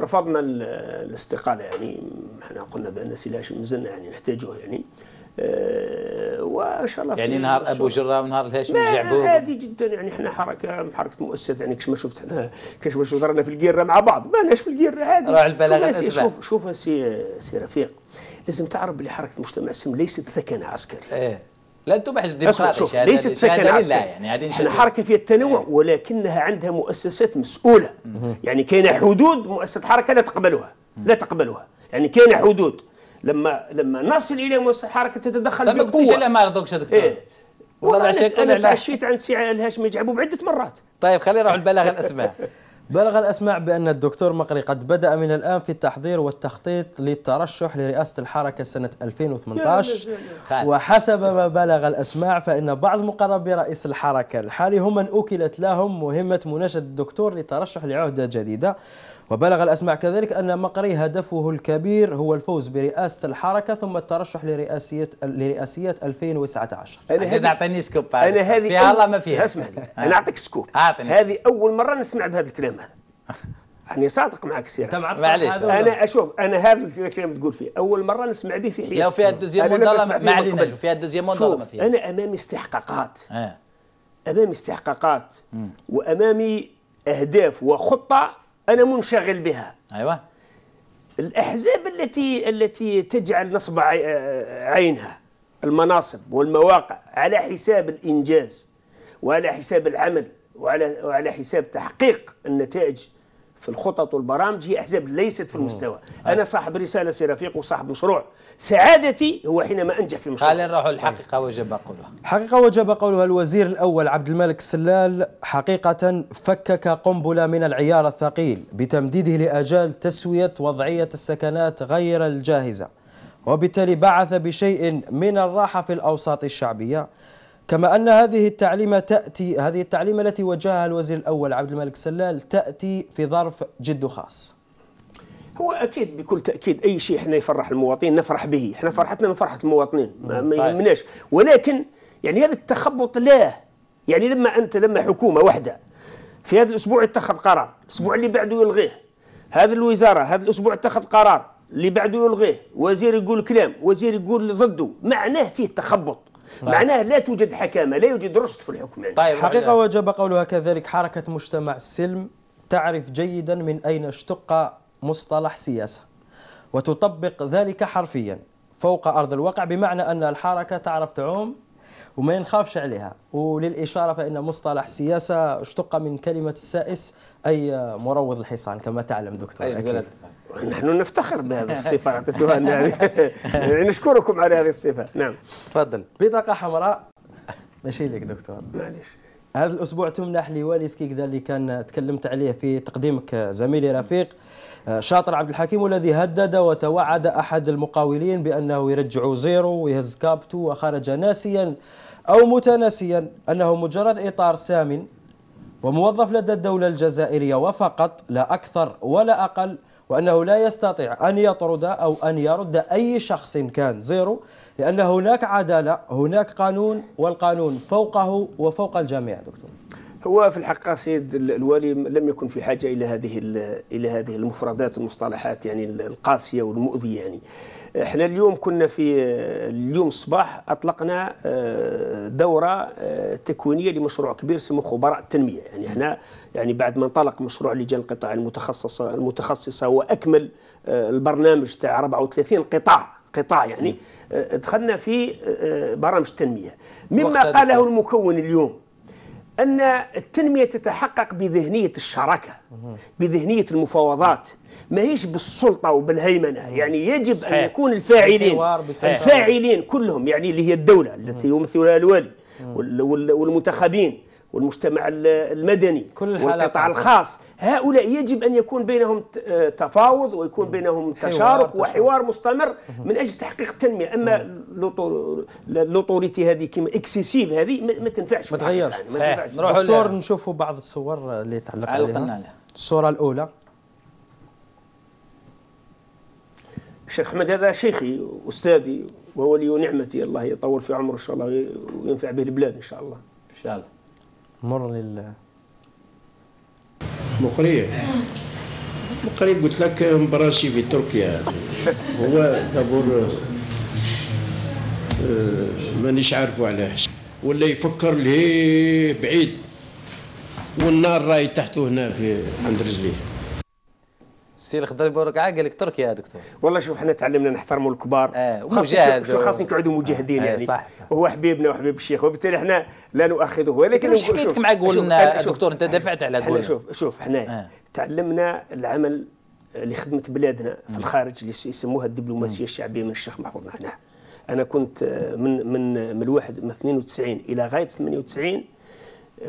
رفضنا الاستقاله يعني احنا قلنا بان سي لاش مازلنا يعني نحتاجه يعني آه، وان شاء الله يعني نهار ابو جره ونهار الهاشم الجعبوب عادي جدا يعني احنا حركه حركه مؤسسه يعني كش ما شفت احنا كش ما شفت رانا في القيره مع بعض ما ناش في القيره عادي راعي البلاغه شوف شوف, شوف سي سي رفيق لازم تعرف بلي حركه المجتمع السلمي ليست ثكنه عسكري ايه لا انتم حزب ديمقراطي ليست ثكنه عسكري يعني احنا حركه فيها التنوع ايه. ولكنها عندها مؤسسات مسؤوله مه. يعني كاينه حدود مؤسسه حركه لا تقبلها مه. لا تقبلها يعني كاينه حدود لما لما نصل الى الحركه تتدخل بقوه قديش عليه ما رضوكش دكتور إيه. والله انا تعشيت عند سي الهاشمي جعبوب عده مرات طيب خلينا نروح لبلاغ الاسماء بلغ الأسماع بأن الدكتور مقري قد بدأ من الآن في التحضير والتخطيط للترشح لرئاسة الحركة سنة 2018 وحسب ما بلغ الأسماع فإن بعض مقربي رئيس الحركة الحالي هم من أوكلت لهم مهمة مناشدة الدكتور للترشح لعهدة جديدة وبلغ الأسماع كذلك أن مقري هدفه الكبير هو الفوز برئاسة الحركة ثم الترشح لرئاسية لرئاسية 2019 أنا هذه أعطيني سكوب أنا هذه فيها الله ما فيها اسمع أنا آه. أعطيك سكوب هذه أول مرة نسمع بهذا الكلام هذا يعني صادق معك سير معليش انا اشوف انا هذا الكلام تقول فيه اول مره نسمع به في حياتي لو فيها الدوزيام ما علينا فيها الدوزيام ما فيها انا امامي استحقاقات آه. امامي استحقاقات آه. وامامي اهداف وخطه انا منشغل بها ايوه الاحزاب التي التي تجعل نصب عينها المناصب والمواقع على حساب الانجاز وعلى حساب العمل وعلى وعلى حساب تحقيق النتائج في الخطط والبرامج هي أحزاب ليست في المستوى أنا صاحب رسالة سي رفيق وصاحب مشروع سعادتي هو حينما أنجح في مشروع خلينا نروحوا الحقيقة وجب قولها حقيقة وجب قولها الوزير الأول عبد الملك السلال حقيقة فكك قنبلة من العيار الثقيل بتمديده لأجال تسوية وضعية السكنات غير الجاهزة وبالتالي بعث بشيء من الراحة في الأوساط الشعبية كما أن هذه التعليمة تأتي هذه التعليمة التي وجهها الوزير الأول عبد الملك سلال تأتي في ظرف جد خاص هو اكيد بكل تاكيد اي شيء احنا يفرح المواطنين نفرح به احنا فرحتنا من فرحه المواطنين ما, ما طيب. يهمناش ولكن يعني هذا التخبط لا يعني لما انت لما حكومه واحده في هذا الاسبوع اتخذ قرار الاسبوع اللي بعده يلغيه هذه الوزاره هذا الاسبوع اتخذ قرار اللي بعده يلغيه وزير يقول كلام وزير يقول ضده معناه فيه تخبط معناه لا توجد حكامه لا يوجد رشد في الحكم طيب حقيقه وجب قولها كذلك حركه مجتمع السلم تعرف جيدا من اين اشتق مصطلح سياسه وتطبق ذلك حرفيا فوق ارض الواقع بمعنى ان الحركه تعرف تعوم وما ينخافش عليها وللإشارة فإن مصطلح سياسة اشتق من كلمة السائس أي مروض الحصان كما تعلم دكتور أكيد. نحن نفتخر بهذه الصفة أعطيتها يعني, يعني نشكركم على هذه الصفة نعم تفضل بطاقة حمراء ماشي لك دكتور معليش هذا الأسبوع تمنح لي كذا اللي كان تكلمت عليه في تقديمك زميلي رفيق آه، شاطر عبد الحكيم الذي هدد وتوعد أحد المقاولين بأنه يرجع زيرو ويهز كابتو وخرج ناسيا أو متناسيا أنه مجرد إطار سامن وموظف لدى الدولة الجزائرية وفقط لا أكثر ولا أقل وأنه لا يستطيع أن يطرد أو أن يرد أي شخص كان زيرو لأن هناك عدالة هناك قانون والقانون فوقه وفوق الجميع دكتور هو في الحقيقة سيد الوالي لم يكن في حاجة إلى هذه إلى هذه المفردات المصطلحات يعني القاسية والمؤذية يعني احنا اليوم كنا في اليوم الصباح أطلقنا آه، دورة آه، تكوينية لمشروع كبير اسمه خبراء التنمية يعني احنا يعني بعد ما انطلق مشروع لجان القطاع المتخصصة المتخصصة وأكمل آه، البرنامج تاع 34 قطاع قطاع يعني دخلنا في برامج التنمية مما قاله المكون اليوم أن التنمية تتحقق بذهنية الشراكة بذهنية المفاوضات ما هيش بالسلطة وبالهيمنة يعني يجب صحيح. أن يكون الفاعلين الفاعلين كلهم يعني اللي هي الدولة التي يمثلها الوالي والمنتخبين والمجتمع المدني كل والقطاع الخاص هؤلاء يجب أن يكون بينهم آه، تفاوض ويكون بينهم تشارك وحوار مستمر من أجل تحقيق التنمية أما لوطوريتي هذه كما اكسيسيف هذه ما تنفعش ما تغيرش يعني نروحوا دكتور نشوفوا بعض الصور اللي تعلق عليها الصورة الأولى شيخ أحمد هذا شيخي أستاذي وولي نعمتي الله يطول في عمره إن شاء الله وينفع به البلاد إن شاء الله إن شاء الله مر لل مقري إيه. مقري قلت لك مبراشي في تركيا هو دابور آه، مانيش عارفو علاش ولا يفكر ليه بعيد والنار راهي تحته هنا في عند رجليه السي الخضر يبارك عا قال لك تركيا يا دكتور والله شوف احنا تعلمنا نحترموا الكبار آه ومجاهد شوف خاصين نقعدوا آه، مجاهدين آه، يعني صح صح وهو حبيبنا وحبيب الشيخ وبالتالي احنا لا نؤاخذه ولكن مش حكيتك مع قولنا آه، دكتور انت دافعت على قولنا شوف شوف احنا تعلمنا العمل لخدمه بلادنا في الخارج اللي يسموها الدبلوماسيه الشعبيه من الشيخ محفوظ نحن انا كنت من من من الواحد من 92 الى غايه 98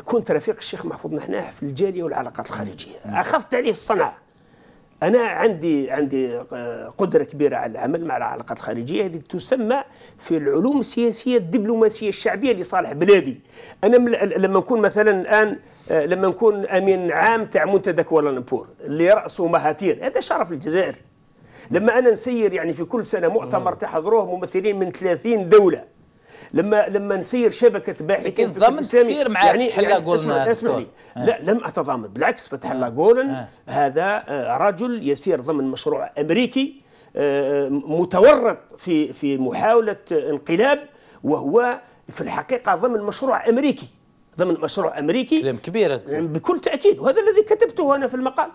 كنت رفيق الشيخ محفوظ نحناح في الجاليه والعلاقات الخارجيه اخذت عليه الصنعه انا عندي عندي آه، قدره كبيره على العمل مع العلاقات الخارجيه هذه تسمى في العلوم السياسيه الدبلوماسيه الشعبيه لصالح بلادي انا لما نكون مثلا الان آه، لما نكون امين عام تاع منتدى كوالالمبور اللي راسه مهاتير هذا شرف الجزائر لما انا نسير يعني في كل سنه مؤتمر تحضروه ممثلين من 30 دوله لما لما نسير شبكه باحثين لكن ضمنت كثير مع يعني فتح الله قولن اسمح, لي أه. لا لم اتضامن بالعكس فتح الله قولن أه. هذا آه، رجل يسير ضمن مشروع امريكي آه، متورط في في محاوله انقلاب وهو في الحقيقه ضمن مشروع امريكي ضمن مشروع امريكي كلام كبير بكل تاكيد وهذا الذي كتبته انا في المقال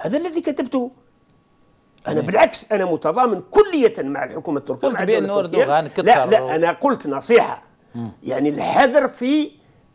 هذا الذي كتبته انا إيه. بالعكس انا متضامن كليه مع الحكومه التركيه قلت بان اردوغان لا لا انا قلت نصيحه مم. يعني الحذر في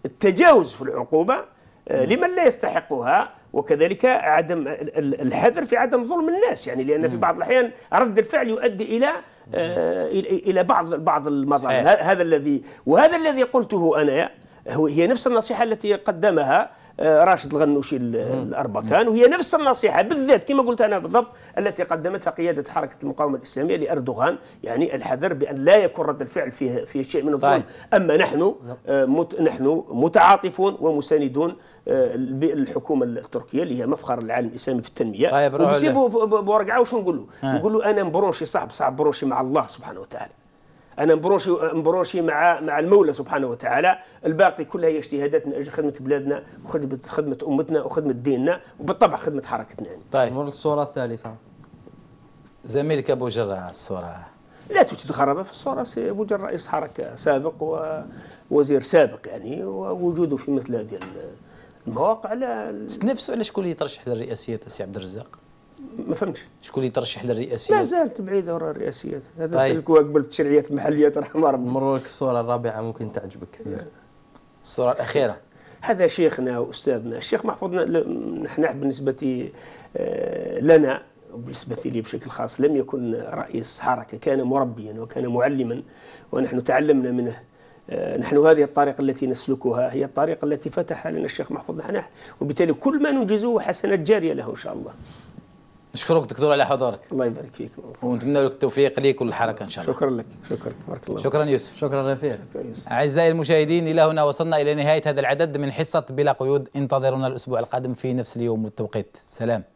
التجاوز في العقوبه آه، لمن لا يستحقها وكذلك عدم الحذر في عدم ظلم الناس يعني لان في بعض الاحيان رد الفعل يؤدي الى آه، الى بعض بعض المظالم هذا الذي وهذا الذي قلته انا هي نفس النصيحه التي قدمها آه، راشد الغنوشي الأربكان وهي نفس النصيحة بالذات كما قلت أنا بالضبط التي قدمتها قيادة حركة المقاومة الإسلامية لأردوغان يعني الحذر بأن لا يكون رد الفعل فيه, في شيء من الظلم طيب. أما نحن نعم. آه، مت نحن متعاطفون ومساندون آه، بالحكومة التركية اللي هي مفخر العالم الإسلامي في التنمية طيب وبسيبه بورقعة وش نقول له؟ نقول له أنا مبرونشي صعب صعب برونشي مع الله سبحانه وتعالى انا مبروشي مبروشي مع مع المولى سبحانه وتعالى الباقي كلها هي اجتهادات من اجل خدمه بلادنا وخدمه خدمه امتنا وخدمه ديننا وبالطبع خدمه حركتنا يعني. طيب نمر الصوره الثالثه زميلك ابو جرع الصوره لا توجد غرابه في الصوره ابو جرع رئيس حركه سابق ووزير سابق يعني ووجوده في مثل هذه المواقع لا نفسه على شكون اللي يترشح للرئاسيه سي عبد الرزاق؟ ما فهمتش شكون اللي ترشح للرئاسيات؟ لا زالت بعيده ورا الرئاسيات هذا طيب. سلكوها قبل التشريعات المحليات رحمه ربي مروك الصوره الرابعه ممكن تعجبك كثير الصوره الاخيره هذا شيخنا واستاذنا الشيخ محفوظ نحن بالنسبه آه، لنا بالنسبة لي بشكل خاص لم يكن رئيس حركة كان مربيا وكان معلما ونحن تعلمنا منه آه، نحن هذه الطريقة التي نسلكها هي الطريقة التي فتح لنا الشيخ محفوظ نحن وبالتالي كل ما ننجزه حسنات جارية له إن شاء الله نشكرك دكتور على حضورك الله يبارك فيك ونتمنى لك التوفيق ليك والحركه ان شاء الله شكرا لك شكرا بارك الله شكرا يوسف شكرا رفيق اعزائي المشاهدين الى هنا وصلنا الى نهايه هذا العدد من حصه بلا قيود انتظرونا الاسبوع القادم في نفس اليوم والتوقيت سلام